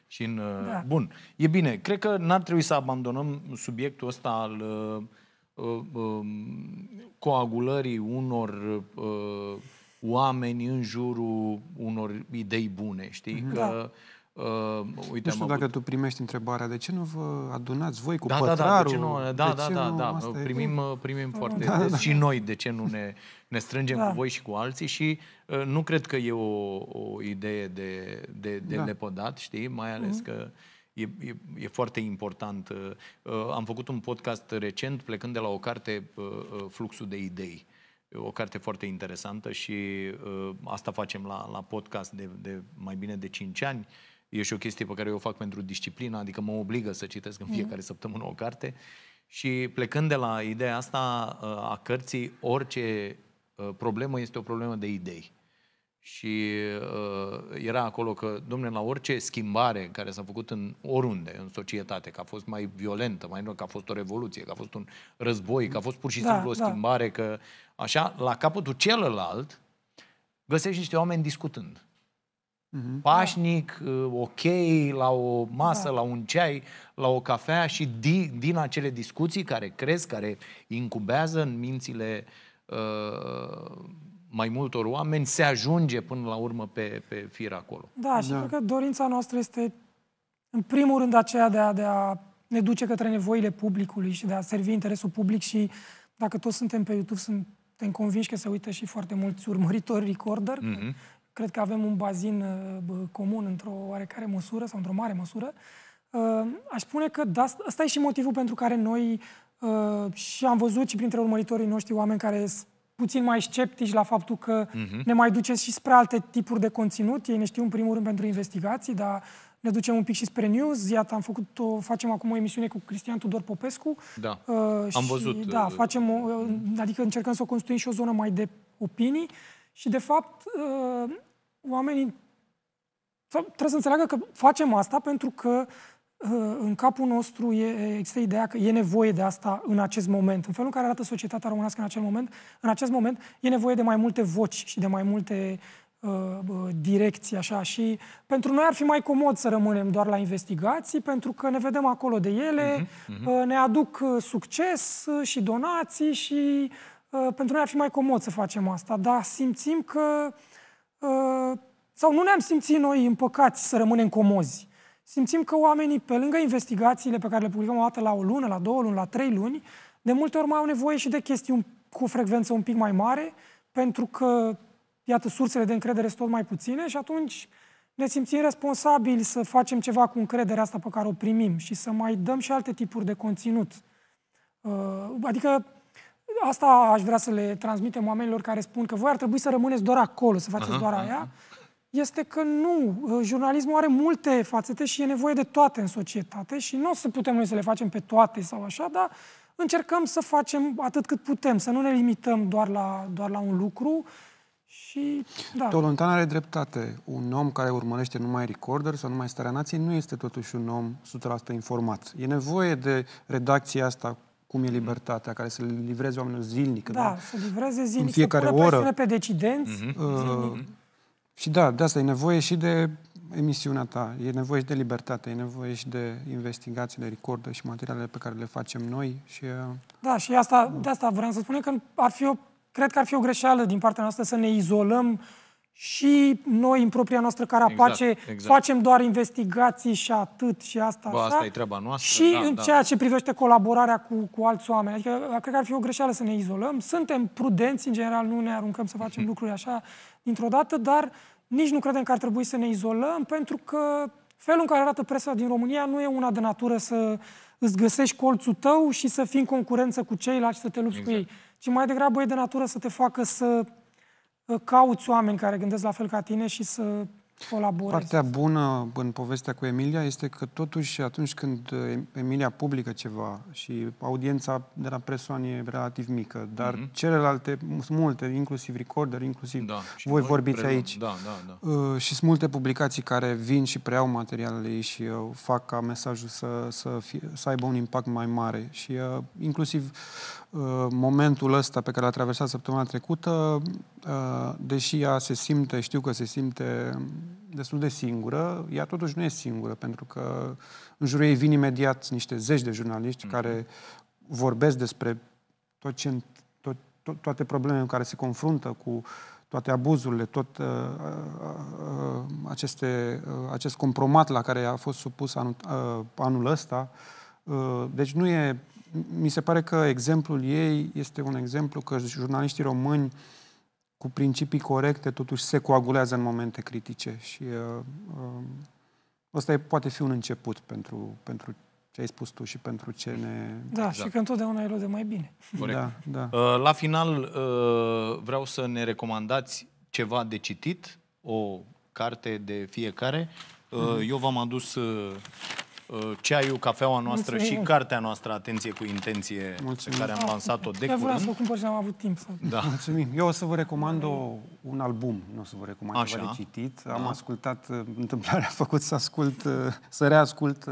și în, uh, da. Bun. E bine. Cred că n-ar trebui să abandonăm subiectul ăsta al uh, uh, coagulării unor uh, oameni în jurul unor idei bune, știi? Mhm. Da. Că, Uh, uite, nu știu dacă avut... tu primești întrebarea de ce nu vă adunați voi cu da, pătrarul? Da, da, de ce nu, da, de da, ce da, da nu, da, uh, da. primim, primim foarte da, des da. și noi de ce nu ne, ne strângem da. cu voi și cu alții și uh, nu cred că e o, o idee de, de, de da. lepădat, știi? Mai ales mm-hmm. că e, e, e foarte important. Uh, uh, am făcut un podcast recent plecând de la o carte, uh, uh Fluxul de idei o carte foarte interesantă și uh, asta facem la, la podcast de, de mai bine de 5 ani. E și o chestie pe care eu o fac pentru disciplină, adică mă obligă să citesc în fiecare mm. săptămână o carte. Și plecând de la ideea asta uh, a cărții, orice uh, problemă este o problemă de idei și uh, era acolo că, domnule, la orice schimbare care s-a făcut în oriunde, în societate, că a fost mai violentă, mai că a fost o revoluție, că a fost un război, că a fost pur și da, simplu da, o schimbare, da. că așa, la capătul celălalt găsești niște oameni discutând. Mm-hmm. Pașnic, uh, ok, la o masă, da. la un ceai, la o cafea și di, din acele discuții care cresc, care incubează în mințile uh, mai multor oameni se ajunge până la urmă pe, pe fir acolo. Da, și da. cred că dorința noastră este în primul rând aceea de a, de a ne duce către nevoile publicului și de a servi interesul public și dacă toți suntem pe YouTube, suntem convinși că se uită și foarte mulți urmăritori recorder. Mm-hmm. Cred că avem un bazin uh, comun într-o oarecare măsură sau într-o mare măsură. Uh, aș spune că da, asta e și motivul pentru care noi uh, și am văzut și printre urmăritorii noștri oameni care puțin mai sceptici la faptul că uh-huh. ne mai duceți și spre alte tipuri de conținut. Ei ne știu în primul rând pentru investigații, dar ne ducem un pic și spre news. Iată, am făcut o, facem acum o emisiune cu Cristian Tudor Popescu. Da, uh, am și, văzut. Da, uh, facem, o, uh, mhm. adică încercăm să construim și o zonă mai de opinii și, de fapt, uh, oamenii trebuie să înțeleagă că facem asta pentru că Uh, în capul nostru e, există ideea că e nevoie de asta în acest moment. În felul în care arată societatea românească în acel moment, în acest moment e nevoie de mai multe voci și de mai multe uh, direcții, așa, și pentru noi ar fi mai comod să rămânem doar la investigații, pentru că ne vedem acolo de ele, uh-huh, uh-huh. ne aduc uh, succes și donații și uh, pentru noi ar fi mai comod să facem asta, dar simțim că uh, sau nu ne-am simțit noi împăcați să rămânem comozi simțim că oamenii, pe lângă investigațiile pe care le publicăm o dată la o lună, la două luni, la trei luni, de multe ori mai au nevoie și de chestiuni cu frecvență un pic mai mare, pentru că, iată, sursele de încredere sunt tot mai puține și atunci ne simțim responsabili să facem ceva cu încrederea asta pe care o primim și să mai dăm și alte tipuri de conținut. Uh, adică asta aș vrea să le transmitem oamenilor care spun că voi ar trebui să rămâneți doar acolo, să faceți uh-huh, doar aia este că nu, uh, jurnalismul are multe fațete și e nevoie de toate în societate și nu o să putem noi să le facem pe toate sau așa, dar încercăm să facem atât cât putem, să nu ne limităm doar la, doar la un lucru și, da. Tolontan are dreptate. Un om care urmărește numai Recorder sau numai Starea Nației nu este totuși un om 100% informat. E nevoie de redacția asta cum e libertatea, care să livreze oamenilor zilnic. Da, da? să livreze zilnic, în fiecare să pună oră. pe decidenți mm-hmm. uh, zilnic mm-hmm. Și da, de asta e nevoie și de emisiunea ta, e nevoie și de libertate, e nevoie și de investigațiile, recordă și materialele pe care le facem noi. Și, uh, da, și asta, de asta vreau să spun că ar fi o, cred că ar fi o greșeală din partea noastră să ne izolăm uh, și noi, în propria noastră carapace, exact, exact. facem doar investigații și atât și asta Bă, așa. asta e treaba noastră. Și da, în da. ceea ce privește colaborarea cu, cu alți oameni. Adică, cred că ar fi o greșeală să ne izolăm. Suntem prudenți, în general, nu ne aruncăm să facem lucruri așa dintr-o dată, dar nici nu credem că ar trebui să ne izolăm, pentru că felul în care arată presa din România nu e una de natură să îți găsești colțul tău și să fii în concurență cu ceilalți și să te lupți exact. cu ei. Ci mai degrabă e de natură să te facă să cauți oameni care gândesc la fel ca tine și să colaborezi. Partea bună în povestea cu Emilia este că totuși atunci când eh, Emilia publică ceva și audiența de la Presoane e relativ mică, dar mm-hmm. celelalte sunt multe, inclusiv Recorder, inclusiv da, voi vorbiți preluăm. aici. Da, da, da. Eh, și sunt multe publicații care vin și preiau materialele ei și eh, fac ca mesajul să, să, fie, să aibă un impact mai mare. Și inclusiv Uh, momentul ăsta pe care l-a traversat săptămâna trecută, uh, deși ea se simte, știu că se simte destul de singură, ea totuși nu e singură, pentru că în jurul ei vin imediat niște zeci de jurnaliști mm-hmm. care vorbesc despre tot ce, tot, to, toate problemele în care se confruntă cu toate abuzurile, tot uh, uh, aceste, uh, acest compromat la care a fost supus anul, uh, anul ăsta. Uh, deci nu e mi se pare că exemplul ei este un exemplu că jurnaliștii români cu principii corecte totuși se coagulează în momente critice și uh, uh, ăsta e, poate fi un început pentru, pentru ce ai spus tu și pentru ce ne... Da, exact. și că întotdeauna e de mai bine. Corect. Da, da. Uh, la final vreau să ne recomandați ceva de citit, o carte de fiecare. Mhm. Eu v-am adus Uh, ceaiul, cafeaua noastră Mulțumim. și cartea noastră Atenție cu intenție Mulțumim. pe care am ah, lansat-o de curând. vreau să și am avut timp să... Da. Mulțumim. Eu o să vă recomand o, un album, nu o să vă recomand Așa. ceva de citit. Am da. ascultat, uh, întâmplarea a făcut să ascult, uh, să reascult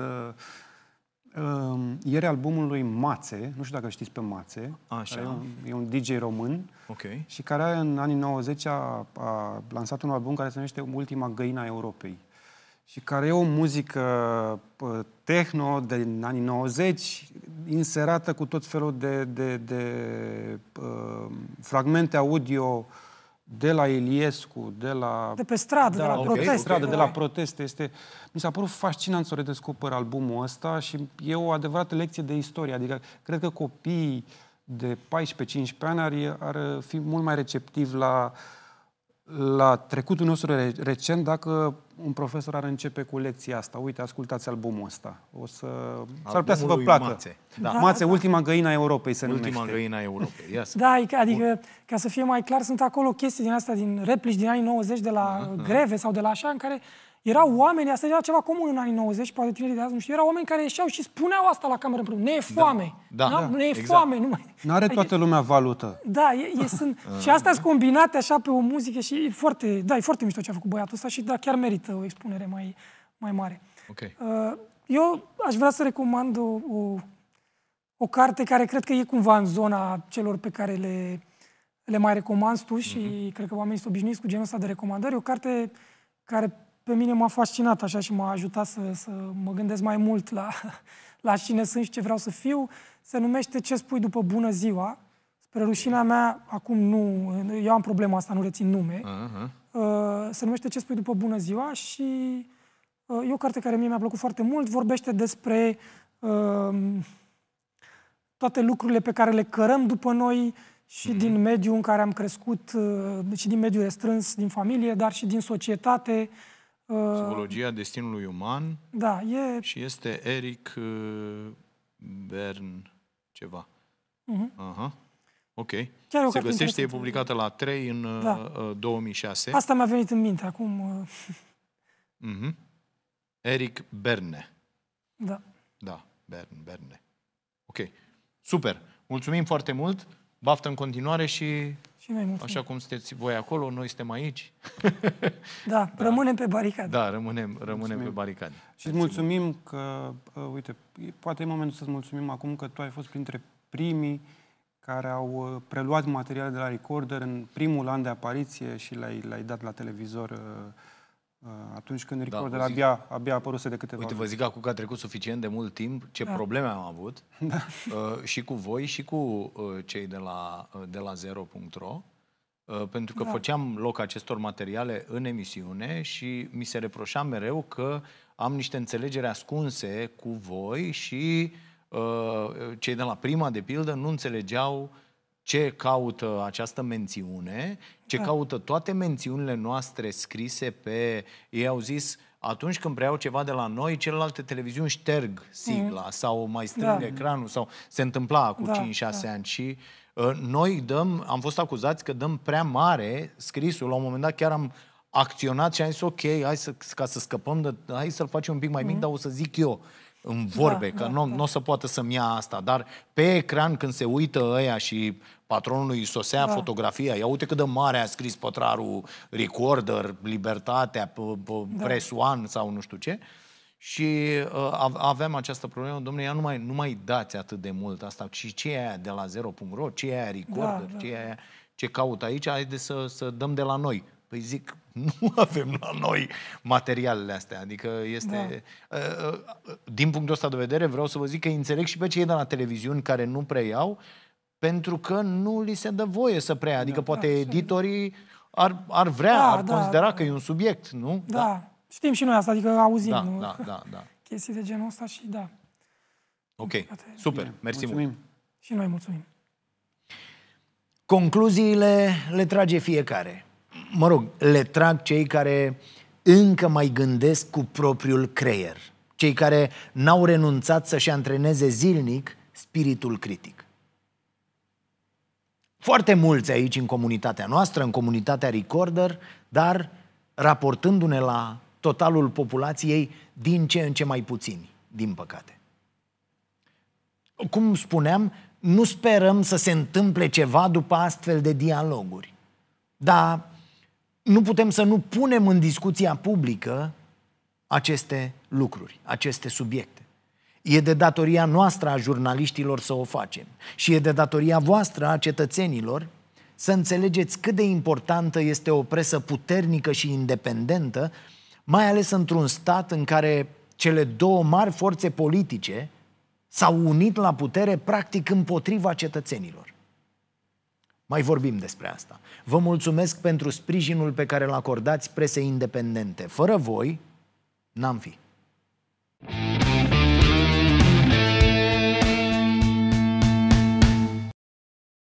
ieri albumul lui Mațe, nu știu dacă știți pe Mațe, Așa. e, un, e un DJ român okay. și care în anii 90 a, a lansat un album care se numește Ultima Găina Europei și care e o muzică techno din anii 90, inserată cu tot felul de, de, de uh, fragmente audio de la Iliescu, de la... De pe stradă, da, de la da, okay, proteste. Stradă, de la da. proteste. Este, mi s-a părut fascinant să redescoper albumul ăsta și e o adevărată lecție de istorie. Adică, cred că copiii de 14-15 ani ar, ar fi mult mai receptivi la uh, la trecutul nostru recent dacă un profesor ar începe cu lecția asta. Uite, ascultați albumul ăsta. O să... S-ar putea să vă placă. Mațe. Da. da. Mațe, ultima a Europei se Ultima numește. a Europei, să... Da, adică, adică, ca să fie mai clar, sunt acolo chestii din asta, din replici din anii 90 de la uh-huh. greve sau de la așa, în care erau oameni, asta era ceva comun în anii 90, poate tinerii de azi, nu știu, erau oameni care ieșeau și spuneau asta la cameră împreună. Ne e da. foame. Da, da, da, ne e exact. foame. Nu mai... N-are toată lumea valută. Da, e, e, sunt... și astea sunt combinate așa pe o muzică și e foarte, da, e foarte mișto ce a făcut băiatul ăsta și da, chiar merită o expunere mai, mai mare. Okay. Uh, eu aș vrea să recomand o, o, o carte care cred că e cumva în zona celor pe care le, le mai recomand tu și mm-hmm. cred că oamenii sunt obișnuiți cu genul ăsta de recomandări. O carte care pe mine m-a fascinat așa și m-a ajutat să, să mă gândesc mai mult la, la cine sunt și ce vreau să fiu. Se numește Ce spui după bună ziua. Spre rușinea mea, acum nu, eu am problema asta, nu rețin nume. Uh-huh. Se numește Ce spui după bună ziua și uh, e o carte care mie mi-a plăcut foarte mult. Vorbește despre uh, toate lucrurile pe care le cărăm după noi și mm. din mediul în care am crescut, uh, și din mediul restrâns, din familie, dar și din societate. Uh, Uh, Psihologia destinului uman. Da, e... Și este Eric uh, Bern ceva. Uh-huh. Aha. Ok. Chiar Se găsește, e publicată la 3 în uh, da. 2006. Asta mi-a venit în minte acum. Uh-huh. Eric Berne. Da. Da, Bern. Berne. Ok. Super. Mulțumim foarte mult. Baftă în continuare și și noi mulțumim. Așa cum sunteți voi acolo, noi suntem aici. da, da, rămânem pe baricade. Da, rămânem, rămânem pe baricade. Și îți mulțumim că, uh, uite, poate e momentul să-ți mulțumim acum că tu ai fost printre primii care au uh, preluat materiale de la Recorder în primul an de apariție și le-ai, le dat la televizor uh, atunci când Recorder da, zic, abia, abia apăruse de câteva Uite, vă zic acum că a trecut suficient de mult timp, ce da. probleme am avut da. uh, și cu voi și cu uh, cei de la, uh, de la zero.ro uh, pentru că da. făceam loc acestor materiale în emisiune și mi se reproșa mereu că am niște înțelegeri ascunse cu voi și uh, cei de la prima, de pildă, nu înțelegeau uh, ce caută această mențiune, ce da. caută toate mențiunile noastre scrise pe... Ei au zis, atunci când preiau ceva de la noi, celelalte televiziuni șterg sigla mm. sau mai strâng da. ecranul sau se întâmpla cu da, 5-6 da. ani și uh, noi dăm, am fost acuzați că dăm prea mare scrisul, la un moment dat chiar am acționat și am zis ok, hai să, ca să scăpăm, de, hai să-l facem un pic mai mic, mm. dar o să zic eu în da, vorbe, da, că da, nu, da. nu o să poată să-mi ia asta, dar pe ecran când se uită ăia și patronului îi sosea da. fotografia, ia uite cât de mare a scris pătrarul Recorder, Libertatea, p- da. One sau nu știu ce, și uh, aveam această problemă, domnule, nu mai, nu mai dați atât de mult asta, ci ce e aia de la 0.ro, ce e aia Recorder, da, da. ce e aia, ce caut aici, haide să, să dăm de la noi. Păi zic, Nu avem la noi materialele astea. Adică este... Da. Ă, ă, din punctul ăsta de vedere vreau să vă zic că înțeleg și pe cei de la televiziuni care nu preiau pentru că nu li se dă voie să preia. Adică da, poate da, editorii ar, ar vrea, da, ar da, considera da. că e un subiect, nu? Da. da. Știm și noi asta, adică auzim da, nu? Da, da, da. chestii de genul ăsta și da. Ok, super, Bine. mersi mulțumim. mult. Și noi mulțumim. Concluziile le trage fiecare mă rog, le trag cei care încă mai gândesc cu propriul creier, cei care n-au renunțat să-și antreneze zilnic spiritul critic. Foarte mulți aici în comunitatea noastră, în comunitatea Recorder, dar raportându-ne la totalul populației, din ce în ce mai puțini, din păcate. Cum spuneam, nu sperăm să se întâmple ceva după astfel de dialoguri. Dar nu putem să nu punem în discuția publică aceste lucruri, aceste subiecte. E de datoria noastră a jurnaliștilor să o facem și e de datoria voastră a cetățenilor să înțelegeți cât de importantă este o presă puternică și independentă, mai ales într-un stat în care cele două mari forțe politice s-au unit la putere practic împotriva cetățenilor. Mai vorbim despre asta. Vă mulțumesc pentru sprijinul pe care îl acordați presei independente. Fără voi, n-am fi.